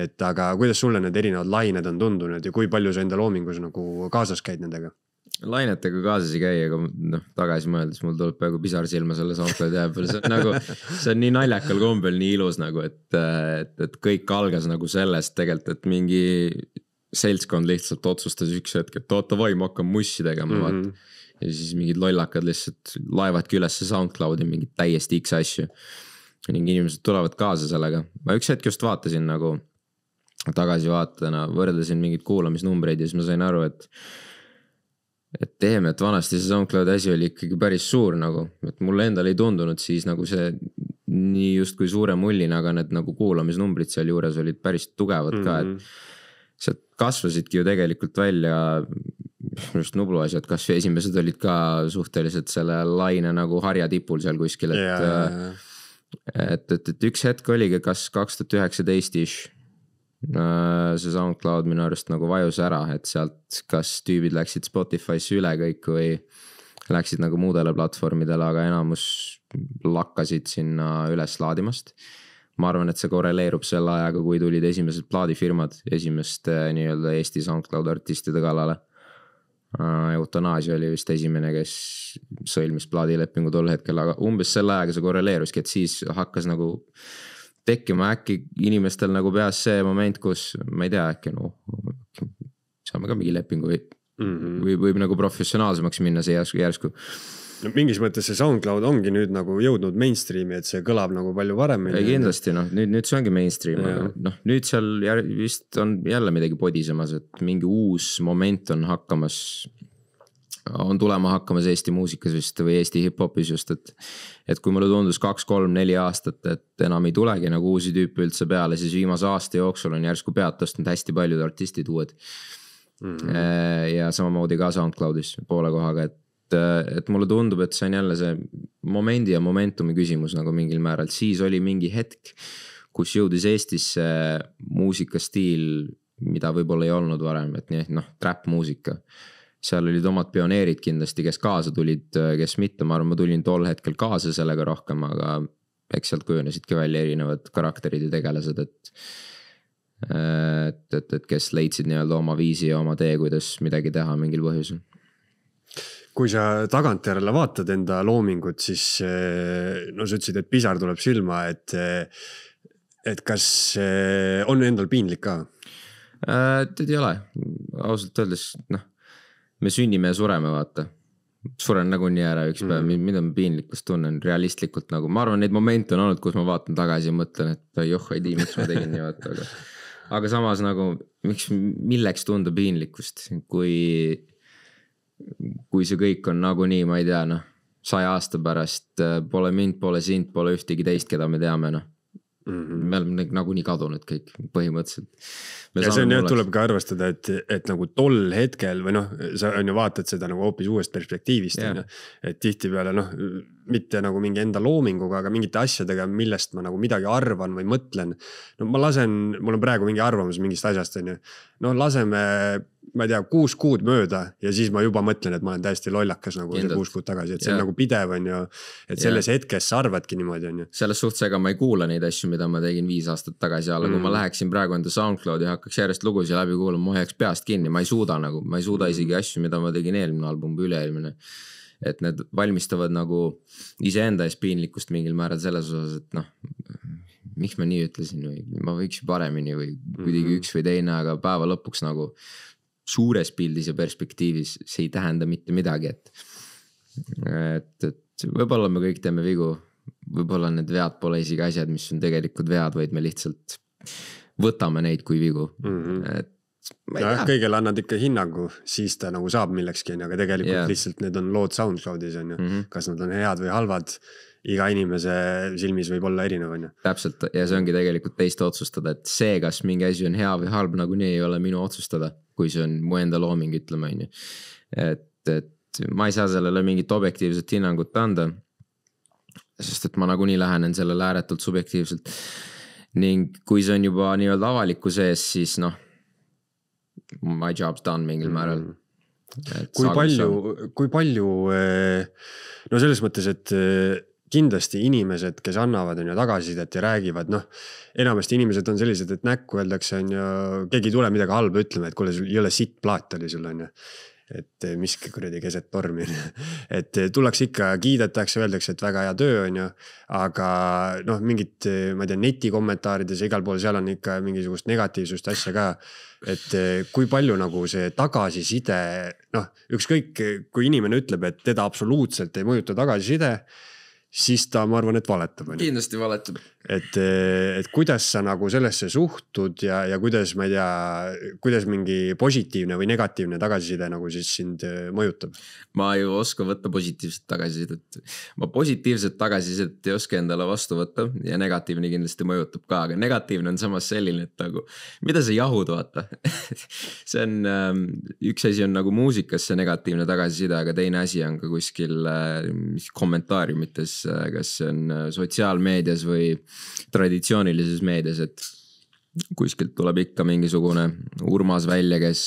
et aga kuidas sulle need erinevad lained on tundunud ja kui palju sa enda loomingus nagu kaasas käid nendega? lainetega kaasas ei käi, aga noh, tagasi mõeldes mul tuleb peaaegu pisar silma selle SoundCloudi jää peale, see on nagu, see on nii naljakal kombel nii ilus nagu, et, et, et kõik algas nagu sellest tegelikult, et mingi seltskond lihtsalt otsustas üks hetk, et oota vai, ma hakkan mussi tegema mm, -hmm. vaata. Mhm. ja siis mingid lollakad lihtsalt laevadki ülesse SoundCloudi mingeid täiesti X asju. ning inimesed tulevad kaasa sellega, ma üks hetk just vaatasin nagu tagasivaatena, võrdlesin mingeid kuulamisnumbreid ja siis ma sain aru, et et teeme, et vanasti see SoundCloudi asi oli ikkagi päris suur nagu, et mulle endale ei tundunud siis nagu see nii justkui suure mullina, aga need nagu kuulamisnumbrid sealjuures olid päris tugevad mm -hmm. ka, et. Mhm. sealt kasvasidki ju tegelikult välja, just Nublu asjad, kas või esimesed olid ka suhteliselt selle laine nagu harja tipul seal kuskil, et yeah,. Yeah, yeah. et, et, et üks hetk oligi, kas kaks tuhat üheksateist ish Äh, see SoundCloud minu arust nagu vajus ära, et sealt kas tüübid läksid Spotify'sse üle kõik või läksid nagu muudele platvormidele, aga enamus lakkasid sinna üles laadimast. ma arvan, et see korreleerub selle ajaga, kui tulid esimesed plaadifirmad esimeste nii-öelda Eesti SoundCloud artistide kallale. Äh, Eutanaasia oli vist esimene, kes sõlmis plaadilepingu tol hetkel, aga umbes selle ajaga see korreleeruski, et siis hakkas nagu tekkima äkki inimestel nagu peas see moment, kus ma ei tea, äkki noh, saame ka mingi lepingu või mm, -hmm. võib, võib nagu professionaalsemaks minna see järsku, järsku no mingis mõttes see SoundCloud ongi nüüd nagu jõudnud mainstream'i, et see kõlab nagu palju paremini. ei kindlasti noh, nüüd, nüüd see ongi mainstream, aga noh, nüüd seal vist on jälle midagi podisemas, et mingi uus moment on hakkamas on tulema hakkamas Eesti muusikas vist või Eesti hip-hopis just, et. et kui mulle tundus kaks-kolm-neli aastat, et enam ei tulegi nagu uusi tüüpe üldse peale, siis viimase aasta jooksul on järsku pead tõstnud hästi paljud artistid uued mm. -hmm. ja samamoodi ka SoundCloudis poole kohaga, et äh, et mulle tundub, et see on jälle see momendi ja momentumi küsimus nagu mingil määral, siis oli mingi hetk, kus jõudis Eestisse muusikastiil, mida võib-olla ei olnud varem, et nii, noh, trap muusika mm seal olid omad pioneerid kindlasti, kes kaasa tulid, kes mitte, ma arvan, ma tulin tol hetkel kaasa sellega rohkem, aga eks sealt kujunesidki välja erinevad karakterid ja tegelased, et. et, et, et kes leidsid nii-öelda oma viisi ja oma tee, kuidas midagi teha mingil põhjusel kui sa tagantjärele vaatad enda loomingut, siis eh, no sa ütlesid, et pisar tuleb silma, et, eh, et kas eh, on endal piinlik ka? Äh, tead ei ole, ausalt öeldes noh, me sünnime ja sureme, vaata. suren nagunii ära üks päev mm., mida ma piinlikkust tunnen, realistlikult nagu, ma arvan, neid momente on olnud, kus ma vaatan tagasi ja mõtlen, et joh, ei tea, miks ma tegin nii, vaata, aga. aga samas nagu, miks, milleks tunda piinlikkust, kui, kui see kõik on nagunii, ma ei tea, noh saja aasta pärast pole mind, pole sind, pole ühtegi teist, keda me teame, noh Mm -hmm. me oleme nagu nagunii kadunud kõik põhimõtteliselt. ja see on jah, tuleb ka arvestada, et, et nagu tol hetkel või noh, sa on ju vaatad seda nagu hoopis uuest perspektiivist yeah. on ju, et tihtipeale noh mitte nagu mingi enda loominguga, aga mingite asjadega, millest ma nagu midagi arvan või mõtlen. no ma lasen, mul on praegu mingi arvamus mingist asjast, on ju. no laseme, ma ei tea, kuus kuud mööda ja siis ma juba mõtlen, et ma olen täiesti lollakas nagu Kindlalt. see kuus kuud tagasi, et see ja. on nagu pidev, on ju. et selles ja. hetkes sa arvadki niimoodi, on ju. selles suhtes, ega ma ei kuula neid asju, mida ma tegin viis aastat tagasi, aga mm. kui ma mm. läheksin praegu enda SoundCloudi ja hakkaks järjest lugusid läbi kuulama, ma hoiaks peast kinni, ma ei suuda nagu, ma ei suuda mm. isegi asju, mida ma tegin eelmine album või üle-eelmine et need valmistavad nagu iseenda ees piinlikkust mingil määral selles osas, et noh, miks ma nii ütlesin või ma võiks ju paremini või kuidagi mm -hmm. üks või teine, aga päeva lõpuks nagu suures pildis ja perspektiivis see ei tähenda mitte midagi, et, et, et võib-olla me kõik teeme vigu, võib-olla need vead pole isegi asjad, mis on tegelikud vead, vaid me lihtsalt võtame neid kui vigu mm, -hmm. et nojah, kõigele annad ikka hinnangu, siis ta nagu saab millekski, onju, aga tegelikult yeah. lihtsalt need on lood SoundCloudis, onju mm. -hmm. kas nad on head või halvad, iga inimese silmis võib olla erinev, onju. täpselt ja see ongi tegelikult teiste otsustada, et see, kas mingi asi on hea või halb, nagunii ei ole minu otsustada. kui see on mu enda looming, ütleme, onju. et, et ma ei saa sellele mingit objektiivset hinnangut anda. sest et ma nagunii lähenen sellele ääretult subjektiivselt ning kui see on juba nii-öelda avalikkuse ees, siis noh, my job's done mingil mm. määral mm.. kui saab, palju, kui palju, eh, no selles mõttes, et eh, kindlasti inimesed, kes annavad, on ju tagasisidet ja räägivad, noh. enamasti inimesed on sellised, et näkku öeldakse, on ju, keegi ei tule midagi halba ütlema, et kuule, sul jõle sitt plaat oli sul on ju et eh, miski kuradi keset tormi on ju. et eh, tullakse ikka, kiidetakse, öeldakse, et väga hea töö on ju. aga noh, mingid, eh, ma ei tea, netikommentaarides ja igal pool seal on ikka mingisugust negatiivsust asja ka. et kui palju nagu see tagasiside, noh, ükskõik kui inimene ütleb, et teda absoluutselt ei mõjuta tagasiside siis ta, ma arvan, et valetab. kindlasti valetab et, et kuidas sa nagu sellesse suhtud ja, ja kuidas, ma ei tea, kuidas mingi positiivne või negatiivne tagasiside nagu siis sind äh, mõjutab? ma ei oska võtta positiivset tagasisidet. ma positiivset tagasisidet ei oska endale vastu võtta ja negatiivne kindlasti mõjutab ka, aga negatiivne on samas selline, et nagu mida sa jahud, vaata see on, ähm, üks asi on nagu muusikas see negatiivne tagasiside, aga teine asi on ka kuskil äh, kommentaariumites, äh, kas see on sotsiaalmeedias või traditsioonilises meedias, et kuskilt tuleb ikka mingisugune Urmas välja, kes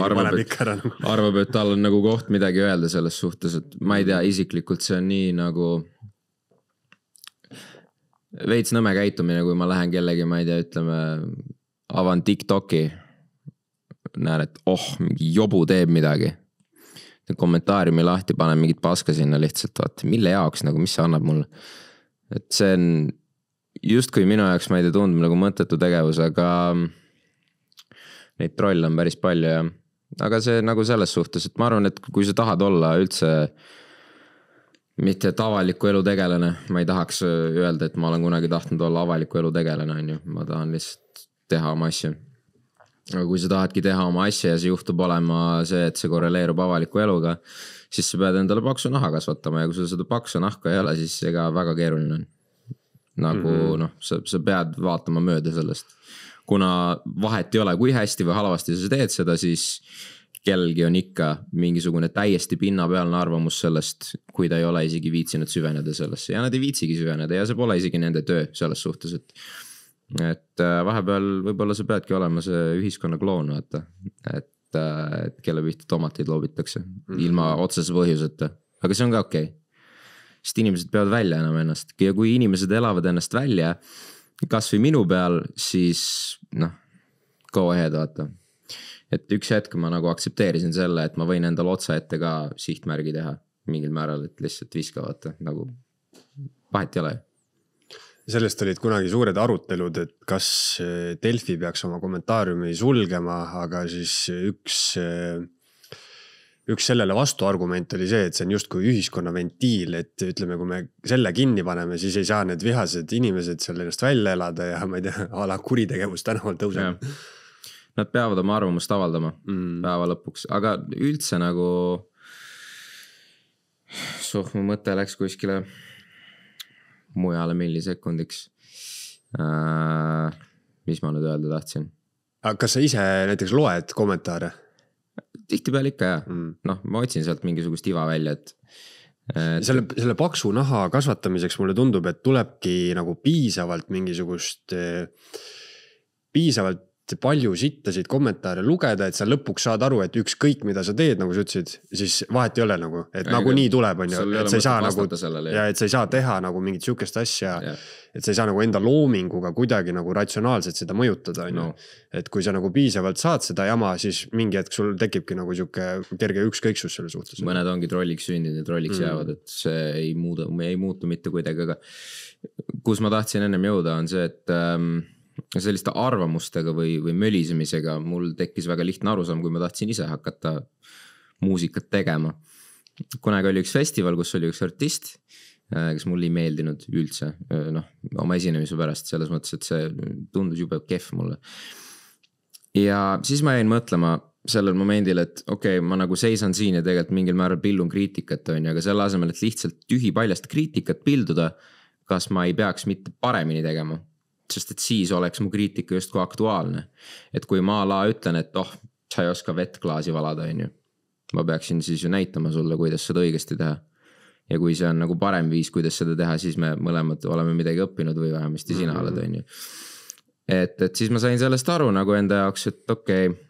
arvab, et, nagu. arvab, et tal on nagu koht midagi öelda selles suhtes, et ma ei tea, isiklikult see on nii nagu veits nõme käitumine, kui ma lähen kellegi, ma ei tea, ütleme, avan Tiktoki. näen, et oh, mingi jobu teeb midagi kommentaariumi lahti, panen mingit paska sinna lihtsalt, vaata, mille jaoks nagu, mis see annab mulle. et see on justkui minu jaoks, ma ei tea, tundub nagu mõttetu tegevus, aga neid trolle on päris palju ja aga see nagu selles suhtes, et ma arvan, et kui sa tahad olla üldse mitte, et avaliku elu tegelane, ma ei tahaks öelda, et ma olen kunagi tahtnud olla avaliku elu tegelane, on ju, ma tahan lihtsalt teha oma asju. aga kui sa tahadki teha oma asja ja see juhtub olema see, et see korreleerub avaliku eluga, siis sa pead endale paksu naha kasvatama ja kui sul seda paksu nahka ei ole, siis ega väga keeruline on nagu mm -hmm. noh, sa, sa pead vaatama mööda sellest. kuna vahet ei ole, kui hästi või halvasti sa teed seda, siis kellelgi on ikka mingisugune täiesti pinnapealne arvamus sellest, kui ta ei ole isegi viitsinud süveneda sellesse ja nad ei viitsigi süveneda ja see pole isegi nende töö selles suhtes, et. et äh, vahepeal võib-olla sa peadki olema see ühiskonna kloon, vaata, et, äh, et kelle pihta tomateid loobitakse mm -hmm. ilma otsese põhjuseta, aga see on ka okei okay sest inimesed peavad välja elama ennast ja kui inimesed elavad ennast välja, kasvõi minu peal, siis noh, go ahead, vaata. et üks hetk ma nagu aktsepteerisin selle, et ma võin endale otsaette ka sihtmärgi teha mingil määral, et lihtsalt viska, vaata nagu vahet ei ole sellest olid kunagi suured arutelud, et kas Delfi peaks oma kommentaariumi sulgema, aga siis üks üks sellele vastuargument oli see, et see on justkui ühiskonna ventiil, et ütleme, kui me selle kinni paneme, siis ei saa need vihased inimesed seal ennast välja elada ja ma ei tea, a la kuritegevus tänaval tõuseb. Nad peavad oma arvamust avaldama mm. päeva lõpuks, aga üldse nagu. suh, mu mõte läks kuskile mujale millisekundiks äh,. mis ma nüüd öelda tahtsin? aga kas sa ise näiteks loed kommentaare? tihtipeale ikka jaa mm., noh, ma otsin sealt mingisugust iva välja, et. Et... selle, selle paksu naha kasvatamiseks mulle tundub, et tulebki nagu piisavalt mingisugust, eh, piisavalt palju sittasid kommentaare lugeda, et sa lõpuks saad aru, et ükskõik, mida sa teed, nagu sa ütlesid, siis vahet ei ole nagu, et nagunii tuleb, on ju, et sa ei saa nagu. ja et sa ei saa teha nagu mingit sihukest asja. et sa ei saa nagu enda loominguga kuidagi nagu ratsionaalselt seda mõjutada, on ju. et kui sa nagu piisavalt saad seda jama, siis mingi hetk sul tekibki nagu sihuke kerge ükskõiksus selle suhtes. mõned ongi trolliks sündinud ja trolliks mm. jäävad, et see ei muuda, ei muutu mitte kuidagi, aga. kus ma tahtsin ennem jõuda, on see, et ähm, selliste arvamustega või, või mölisemisega mul tekkis väga lihtne arusaam, kui ma tahtsin ise hakata muusikat tegema. kunagi oli üks festival, kus oli üks artist, äh, kes mulle ei meeldinud üldse, äh, noh, oma esinemise pärast selles mõttes, et see tundus jube kehv mulle. ja siis ma jäin mõtlema sellel momendil, et okei okay,, ma nagu seisan siin ja tegelikult mingil määral pillun kriitikat, on ju, aga selle asemel, et lihtsalt tühipaljast kriitikat pilduda, kas ma ei peaks mitte paremini tegema sest et siis oleks mu kriitika justkui aktuaalne. et kui ma a la ütlen, et oh, sa ei oska vett klaasi valada, on ju. ma peaksin siis ju näitama sulle, kuidas seda õigesti teha. ja kui see on nagu parem viis, kuidas seda teha, siis me mõlemad oleme midagi õppinud või vähemasti sina mm -hmm. oled, on ju. et, et siis ma sain sellest aru nagu enda jaoks, et okei okay,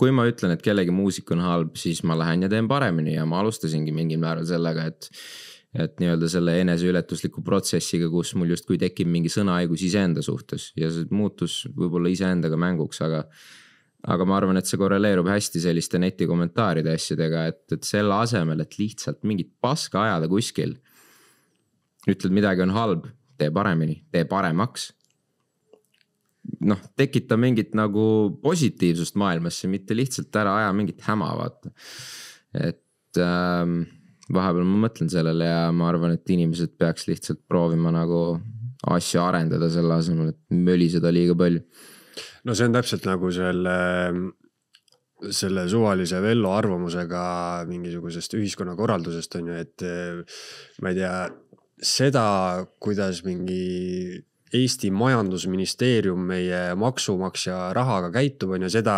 kui ma ütlen, et kellegi muusika on halb, siis ma lähen ja teen paremini ja ma alustasingi mingil määral sellega, et et nii-öelda selle eneseületusliku protsessiga, kus mul justkui tekib mingi sõnahaigus iseenda suhtes ja see muutus võib-olla iseendaga mänguks, aga. aga ma arvan, et see korreleerub hästi selliste netikommentaaride asjadega, et, et selle asemel, et lihtsalt mingit paska ajada kuskil. ütled, midagi on halb, tee paremini, tee paremaks. noh, tekita mingit nagu positiivsust maailmasse, mitte lihtsalt ära aja mingit häma, vaata. et ähm, vahepeal ma mõtlen sellele ja ma arvan, et inimesed peaks lihtsalt proovima nagu asja arendada selle asemel, et möliseda liiga palju. no see on täpselt nagu selle, selle suvalise Vello arvamusega mingisugusest ühiskonnakorraldusest on ju, et eh, ma ei tea, seda, kuidas mingi Eesti majandusministeerium meie maksumaksja rahaga käitub, on ju, seda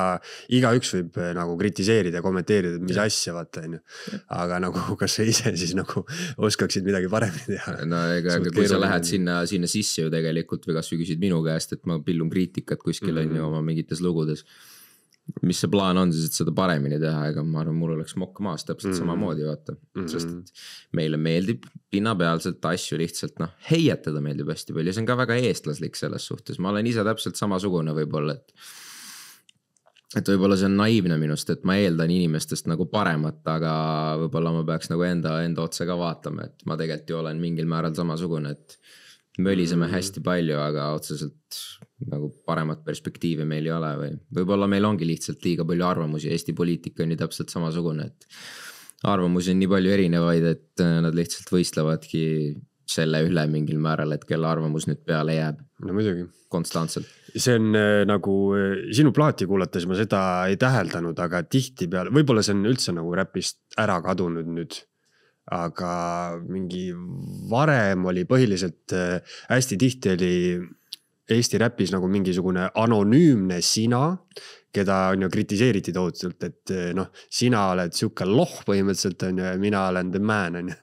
igaüks võib eh, nagu kritiseerida, kommenteerida, et mis ja. asja, vaata, on ju. aga nagu, kas sa ise siis nagu oskaksid midagi paremini teha? no ega, ega kui sa lähed sinna, sinna sisse ju tegelikult või kasvõi küsid minu käest, et ma pillun kriitikat kuskil mhm. on mm -hmm. ju oma mingites lugudes mis see plaan on siis, et seda paremini teha, ega ma arvan, mul oleks mokk maas täpselt mm -hmm. samamoodi, vaata mm. -hmm. sest et meile meeldib pinnapealselt asju lihtsalt noh, heietada meeldib hästi palju, see on ka väga eestlaslik selles suhtes, ma olen ise täpselt samasugune võib-olla, et. et võib-olla see on naiivne minust, et ma eeldan inimestest nagu paremat, aga võib-olla ma peaks nagu enda, enda otsa ka vaatama, et ma tegelikult ju olen mingil määral samasugune, et. möliseme mm -hmm. hästi palju, aga otseselt nagu paremat perspektiivi meil ei ole või võib-olla meil ongi lihtsalt liiga palju arvamusi, Eesti poliitika on ju täpselt samasugune, et. arvamusi on nii palju erinevaid, et äh, nad lihtsalt võistlevadki selle üle mingil määral, et kelle arvamus nüüd peale jääb. no muidugi. konstantselt. see on äh, nagu äh, sinu plaati kuulates ma seda ei täheldanud, aga tihtipeale, võib-olla see on üldse nagu räpist ära kadunud nüüd aga mingi varem oli põhiliselt hästi tihti oli Eesti räpis nagu mingisugune anonüümne sina, keda on ju kritiseeriti tohutult, et eh, noh, sina oled sihuke loh põhimõtteliselt on ju ja mina olen the man on ju.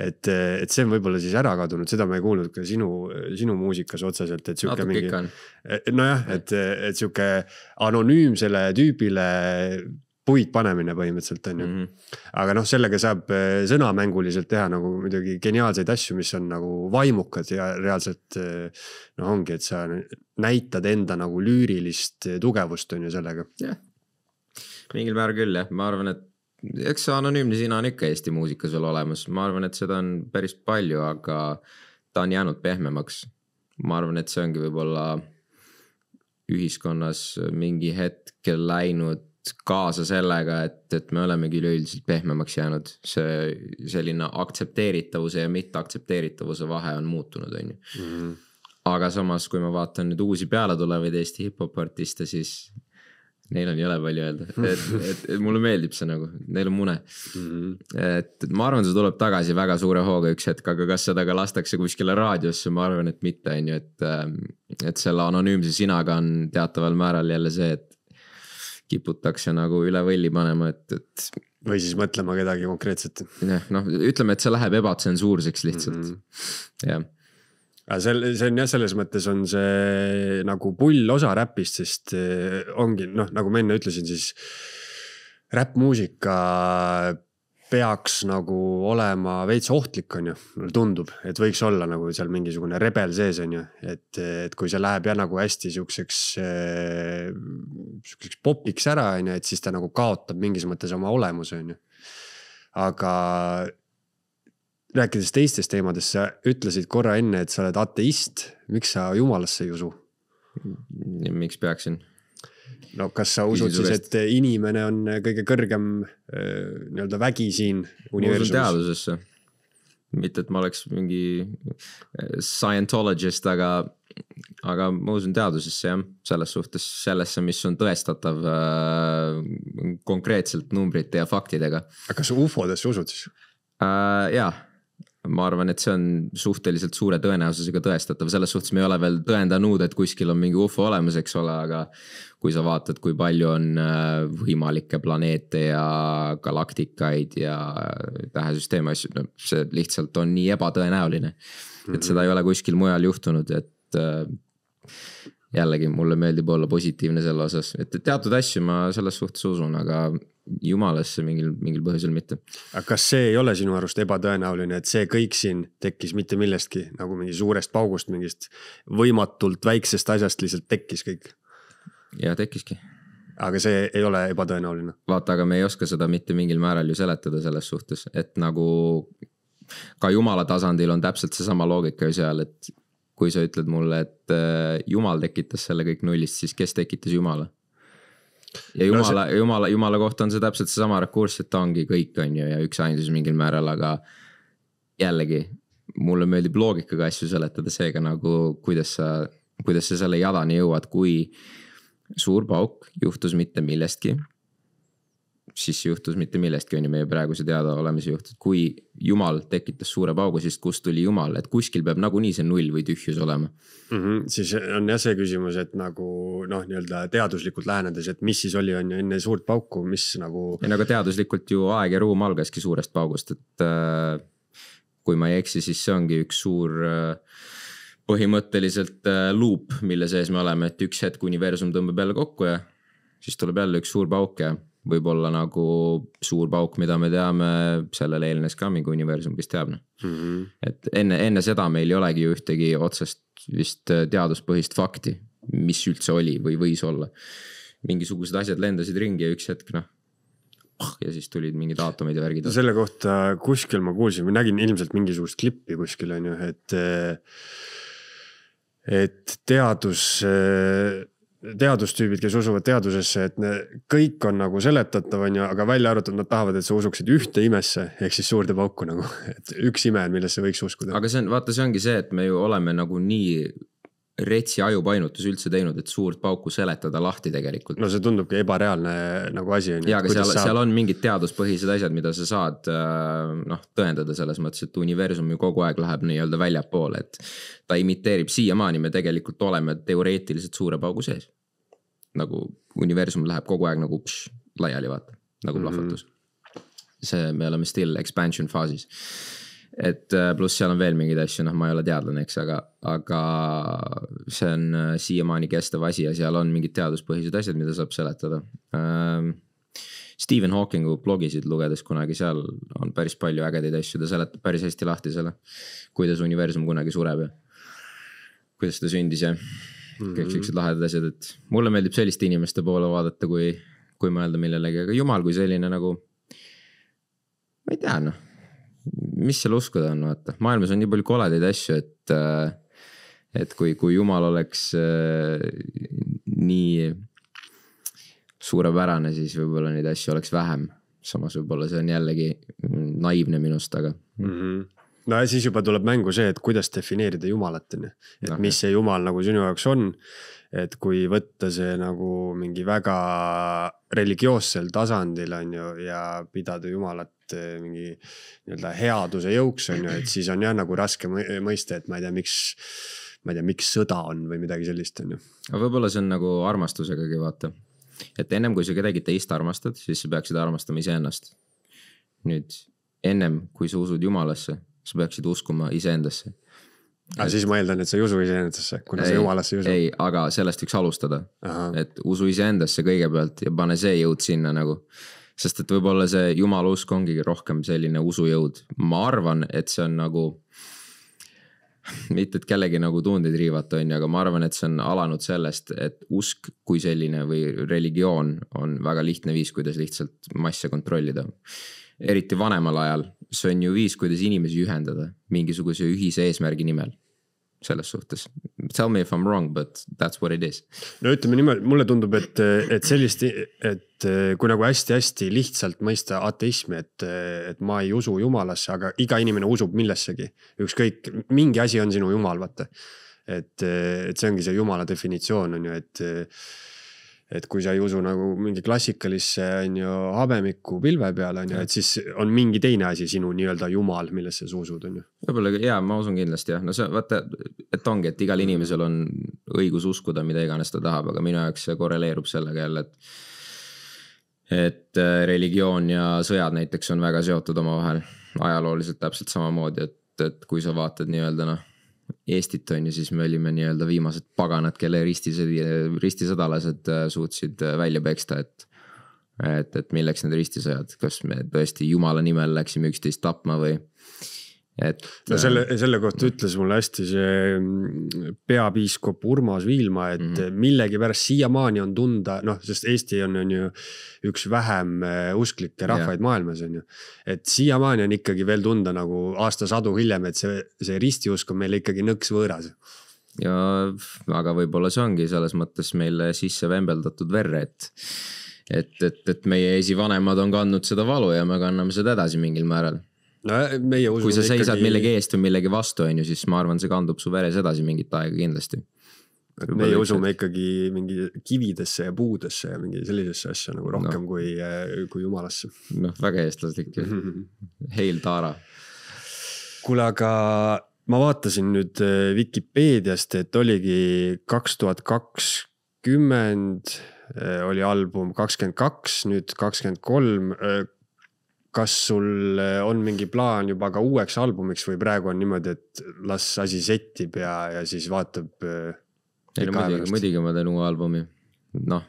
et, eh, et see on võib-olla siis ära kadunud, seda ma ei kuulnud ka sinu, sinu muusikas otseselt, et sihuke mingi. Eh, nojah, et, et sihuke anonüümsele tüübile puid panemine põhimõtteliselt on ju mm. -hmm. aga noh, sellega saab eh, sõnamänguliselt teha nagu muidugi geniaalseid asju, mis on nagu vaimukad ja reaalselt eh, noh, ongi, et sa näitad enda nagu lüürilist eh, tugevust on ju sellega. jah, mingil määral küll jah, ma arvan, et eks see anonüümne sina on ikka Eesti muusikas veel olemas, ma arvan, et seda on päris palju, aga ta on jäänud pehmemaks. ma arvan, et see ongi võib-olla ühiskonnas mingi hetkel läinud kaasa sellega, et, et me olemegi üleüldiselt pehmemaks jäänud. see selline aktsepteeritavuse ja mitteaktsepteeritavuse vahe on muutunud, on ju. Mhm. aga samas, kui ma vaatan nüüd uusi pealetulevaid Eesti hip-hop artiste, siis neil on jõle palju öelda, et, et, et mulle meeldib see nagu, neil on mune mm. -hmm. et ma arvan, see tuleb tagasi väga suure hooga üks hetk, aga kas seda ka lastakse kuskile raadiosse, ma arvan, et mitte, on ju, et. et selle anonüümse sinaga on teataval määral jälle see, et kiputakse nagu üle võlli panema, et, et. või siis mõtlema kedagi konkreetselt. jah, noh, ütleme, et see läheb ebatsensuurseks lihtsalt mm, -hmm. jah aga selle, see on jah, selles mõttes on see nagu pull osa räpist, sest eh, ongi noh, nagu ma enne ütlesin, siis räppmuusika peaks nagu olema veits ohtlik, on ju, mulle tundub, et võiks olla nagu seal mingisugune rebel sees, on ju, et, et kui see läheb jah nagu hästi siukseks äh,. Siukseks popiks ära, on ju, et siis ta nagu kaotab mingis mõttes oma olemuse, on ju. aga rääkides teistest teemadest, sa ütlesid korra enne, et sa oled ateist, miks sa jumalasse ei usu? miks peaksin no kas sa usud siis, et äh, inimene on äh, kõige kõrgem äh, nii-öelda vägi siin universumis? ma usun teadusesse. mitte, et ma oleks mingi scientologist, aga, aga ma usun teadusesse jah, selles suhtes sellesse, mis on tõestatav äh, konkreetselt numbrite ja faktidega. aga kas ufodesse usud siis äh,? jaa ma arvan, et see on suhteliselt suure tõenäosusega tõestatav, selles suhtes me ei ole veel tõendanud, et kuskil on mingi ufo olemas, eks ole, aga. kui sa vaatad, kui palju on äh, võimalikke planeete ja galaktikaid ja tähesüsteeme, asju, no see lihtsalt on nii ebatõenäoline. et mhm. seda ei ole kuskil mujal juhtunud, et äh, jällegi mulle meeldib olla positiivne selle osas, et teatud asju ma selles suhtes usun, aga jumalasse mingil, mingil põhjusel mitte. aga kas see ei ole sinu arust ebatõenäoline, et see kõik siin tekkis mitte millestki nagu mingi suurest paugust, mingist võimatult väiksest asjast lihtsalt tekkis kõik? ja tekkiski. aga see ei ole ebatõenäoline? vaata, aga me ei oska seda mitte mingil määral ju seletada selles suhtes, et nagu ka jumala tasandil on täpselt seesama loogika ju seal, et kui sa ütled mulle, et äh, jumal tekitas selle kõik nullist, siis kes tekitas jumala ja jumala no, see..., jumala, jumala kohta on see täpselt seesama rakurss, et ta ongi kõik, on ju, ja üksainsus mingil määral, aga jällegi, mulle meeldib loogikaga asju seletada, seega nagu kuidas sa, kuidas sa selle jadani jõuad, kui suur pauk juhtus mitte millestki siis ei juhtus mitte millestki, on ju, meie praeguse teadaolemise juhtus, kui jumal tekitas suure paugu, siis kust tuli jumal, et kuskil peab nagunii see null või tühjus olema mm. -hmm. siis on jah see küsimus, et nagu noh, nii-öelda teaduslikult lähenedes, et mis siis oli, on ju enne suurt pauku, mis nagu. ei no aga teaduslikult ju aeg ja ruum algaski suurest paugust, et äh, kui ma ei eksi, siis see ongi üks suur äh, põhimõtteliselt äh, loop, mille sees me oleme, et üks hetk universum tõmbab jälle kokku ja siis tuleb jälle üks suur pauk ja võib-olla nagu suur pauk, mida me teame, sellele eelnes ka mingi universum, kes teab noh mm -hmm.. et enne, enne seda meil ei olegi ju ühtegi otsest vist äh, teaduspõhist fakti, mis üldse oli või võis olla. mingisugused asjad lendasid ringi ja üks hetk noh ah, ja siis tulid mingid aatomid ja värgid. selle kohta kuskil ma kuulsin või nägin ilmselt mingisugust klippi kuskil on ju, et, äh, et teadus äh, teadustüübid, kes usuvad teadusesse, et ne, kõik on nagu seletatav, on ju, aga välja arvatud nad tahavad, et sa usuksid ühte imesse ehk siis suurde pauku nagu, et üks ime on, millesse võiks uskuda. aga see on, vaata, see ongi see, et me ju oleme nagu nii retsi ajupainutus üldse teinud, et suurt pauku seletada lahti tegelikult. no see tundubki ebareaalne äh, nagu asi on ju. jaa, aga seal saab..., seal on mingid teaduspõhised asjad, mida sa saad äh, noh, tõendada selles mõttes, et universum ju kogu aeg läheb nii-öelda väljapoole, et. ta imiteerib, siiamaani me tegelikult oleme teoreetiliselt suure paugu sees. nagu universum läheb kogu aeg nagu pš, laiali vaata, nagu plahvatus mm. -hmm. see, me oleme still expansion faasis et äh, pluss seal on veel mingeid asju, noh, ma ei ole teadlane, eks, aga, aga see on äh, siiamaani kestev asi ja seal on mingid teaduspõhised asjad, mida saab seletada ähm,. Stephen Hawkingu blogisid lugedes kunagi seal on päris palju ägedaid asju, ta seletab päris hästi lahti selle, kuidas universum kunagi sureb ja kuidas ta sündis ja mm -hmm. kõik mhm. siuksed lahedad asjad, et mulle meeldib selliste inimeste poole vaadata, kui, kui mõelda millelegi, aga jumal, kui selline nagu. ma ei tea, noh mis seal uskuda on, vaata, maailmas on nii palju koledaid asju, et. Äh, et kui, kui jumal oleks äh, nii suurepärane, siis võib-olla neid asju oleks vähem. samas võib-olla see on jällegi naiivne minust, aga mm. -hmm no ja siis juba tuleb mängu see, et kuidas defineerida jumalat, on ju. et no, mis see jumal nagu sinu jaoks on. et kui võtta see nagu mingi väga religioossel tasandil, on ju, ja pidada jumalat et eh, mingi nii-öelda headuse jõuks on ju, et siis on jah nagu raske mõista, et ma ei tea, miks ma ei tea, miks sõda on või midagi sellist, on ju. aga võib-olla see on nagu armastusegagi, vaata. et ennem kui sa kedagi teist armastad, siis sa peaksid armastama iseennast. nüüd ennem kui sa usud jumalasse, sa peaksid uskuma iseendasse. aga et... siis ma eeldan, et sa ei usu iseendasse, kuna ei, sa jumalasse ei usu. ei, aga sellest võiks alustada, et usu iseendasse kõigepealt ja pane see jõud sinna nagu sest et võib-olla see jumala usk ongi rohkem selline usujõud, ma arvan, et see on nagu mitte, et kellegi nagu tundeid riivata, on ju, aga ma arvan, et see on alanud sellest, et usk kui selline või religioon on väga lihtne viis, kuidas lihtsalt masse kontrollida. eriti vanemal ajal, see on ju viis, kuidas inimesi ühendada mingisuguse ühise eesmärgi nimel. selles suhtes, Tell me if I m wrong, but that's what it is. no ütleme niimoodi, mulle tundub, et, et sellist, et kui nagu hästi-hästi lihtsalt mõista ateismi, et, et ma ei usu jumalasse, aga iga inimene usub millessegi. ükskõik, mingi asi on sinu jumal, vaata. et, et see ongi see jumala definitsioon on ju, et et kui sa ei usu nagu mingi klassikalisse, on ju, habemiku pilve peale, on ju, et siis on mingi teine asi sinu nii-öelda jumal, millesse sa usud, on ju. võib-olla jaa, ma usun kindlasti jah, no see vaata, et ongi, et igal inimesel on õigus uskuda mida iganes ta tahab, aga minu jaoks see korreleerub sellega jälle, et. et äh, religioon ja sõjad näiteks on väga seotud omavahel, ajalooliselt täpselt samamoodi, et, et kui sa vaatad nii-öelda noh Eestit on ju, siis me olime nii-öelda viimased paganad, kelle ristis, ristisõdalased äh, suutsid äh, välja peksta, et. et, et milleks need ristisõjad, kas me tõesti jumala nimel läksime üksteist tapma või et. no selle, äh, selle kohta ütles mulle hästi see mm, peapiiskop Urmas Viilma, et mm -hmm. millegipärast siiamaani on tunda, noh, sest Eesti on, on ju üks vähem äh, usklikke rahvaid yeah. maailmas, on ju. et siiamaani on ikkagi veel tunda nagu aastasadu hiljem, et see, see ristiusk on meile ikkagi nõks võõras ja aga võib-olla see ongi selles mõttes meile sisse vembeldatud verre, et. et, et, et meie esivanemad on kandnud seda valu ja me kanname seda edasi mingil määral no eh, meie usume. kui sa seisad ikkagi... millegi eest või millegi vastu, on ju, siis ma arvan, see kandub su veres edasi mingit aega kindlasti. meie usume et... ikkagi mingi kividesse ja puudesse ja mingi sellisesse asja nagu rohkem no. kui, eh, kui jumalasse. noh, väga eestlaslik ju Heil Taara. kuule, aga ma vaatasin nüüd eh, Vikipeediast, et oligi kaks tuhat kakskümmend oli album kakskümmend kaks, nüüd kakskümmend kolm kas sul eh, on mingi plaan juba ka uueks albumiks või praegu on niimoodi, et las asi settib ja, ja siis vaatab? Eh, ei no muidugi, muidugi ma teen uue albumi, noh.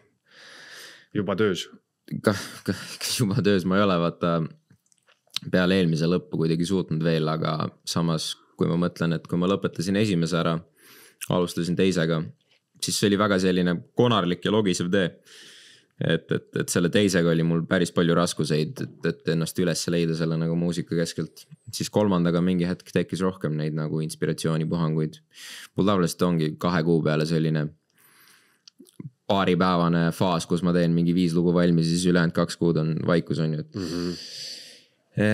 juba töös? kah, kah juba töös ma ei ole, vaata peale eelmise lõppu kuidagi suutnud veel, aga samas kui ma mõtlen, et kui ma lõpetasin esimese ära, alustasin teisega, siis see oli väga selline konarlik ja logisev tee et, et, et selle teisega oli mul päris palju raskuseid, et, et ennast üles leida selle nagu muusika keskelt. siis kolmandaga mingi hetk tekkis rohkem neid nagu inspiratsioonipuhanguid. mul tavaliselt ongi kahe kuu peale selline paaripäevane faas, kus ma teen mingi viis lugu valmis, siis ülejäänud kaks kuud on vaikus, on ju, et mm. -hmm.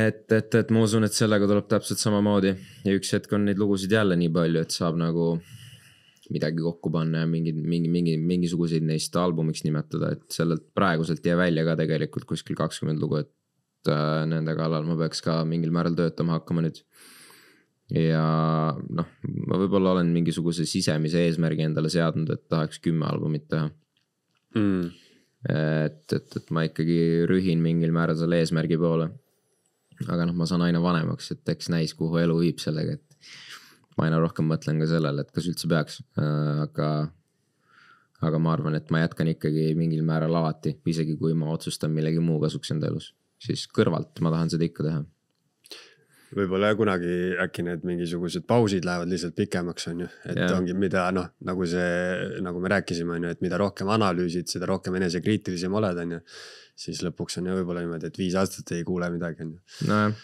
et, et, et ma usun, et sellega tuleb täpselt samamoodi ja üks hetk on neid lugusid jälle nii palju, et saab nagu midagi kokku panna ja mingi, mingi, mingi, mingisuguseid neist albumiks nimetada, et sellelt praeguselt jäi välja ka tegelikult kuskil kakskümmend lugu, et äh, nende kallal ma peaks ka mingil määral töötama hakkama nüüd ja noh, ma võib-olla olen mingisuguse sisemise eesmärgi endale seadnud, et tahaks kümme albumit teha mm.. et, et, et ma ikkagi rühin mingil määral selle eesmärgi poole. aga noh, ma saan aina vanemaks, et eks näis, kuhu elu viib sellega, et ma aina rohkem mõtlen ka sellele, et kas üldse peaks, äh, aga, aga ma arvan, et ma jätkan ikkagi mingil määral alati, isegi kui ma otsustan millegi muu kasuks enda elus, siis kõrvalt ma tahan seda ikka teha võib-olla kunagi äkki need mingisugused pausid lähevad lihtsalt pikemaks, on ju, et yeah. ongi, mida noh, nagu see, nagu me rääkisime, on ju, et mida rohkem analüüsid, seda rohkem enesekriitilisem oled, on ju. siis lõpuks on ju võib-olla niimoodi, et viis aastat ei kuule midagi, on ju. nojah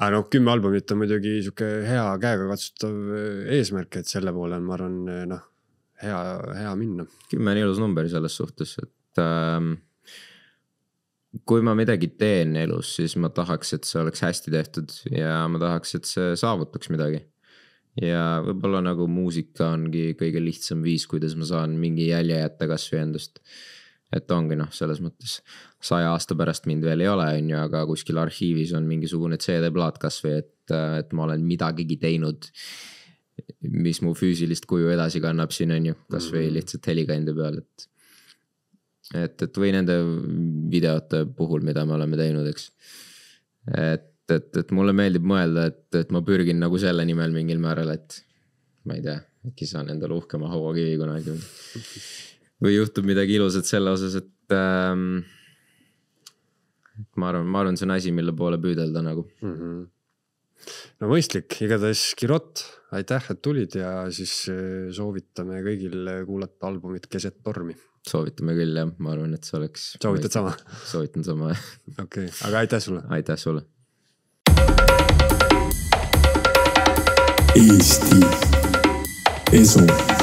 aga noh, kümme albumit on muidugi sihuke hea käegakatsutav eh, eesmärk, et selle poole on, ma arvan, eh, noh, hea, hea minna. kümme on ilus number selles suhtes, et ähm, kui ma midagi teen elus, siis ma tahaks, et see oleks hästi tehtud ja ma tahaks, et see saavutaks midagi. ja võib-olla nagu muusika ongi kõige lihtsam viis, kuidas ma saan mingi jälje jätta kasvõi endast et ongi noh, selles mõttes saja aasta pärast mind veel ei ole, on ju, aga kuskil arhiivis on mingisugune CD-plaat kasvõi, et, et ma olen midagigi teinud. mis mu füüsilist kuju edasi kannab siin, on ju, kasvõi mhm. lihtsalt helikande peal, et. et, et või nende videote puhul, mida me oleme teinud, eks. et, et, et mulle meeldib mõelda, et, et ma pürgin nagu selle nimel mingil määral, et ma ei tea, äkki saan endale uhkema hauakivi kunagi või juhtub midagi ilusat selle osas, et ähm,. ma arvan, ma arvan, see on asi, mille poole püüdelda nagu mm. -hmm. no mõistlik, igatahes Kirot, aitäh, et tulid ja siis äh, soovitame kõigil kuulata albumit Keset tormi. soovitame küll jah, ma arvan, et see oleks. soovitad sama? soovitan sama jah. okei okay., aga aitäh sulle. aitäh sulle. Eesti Esu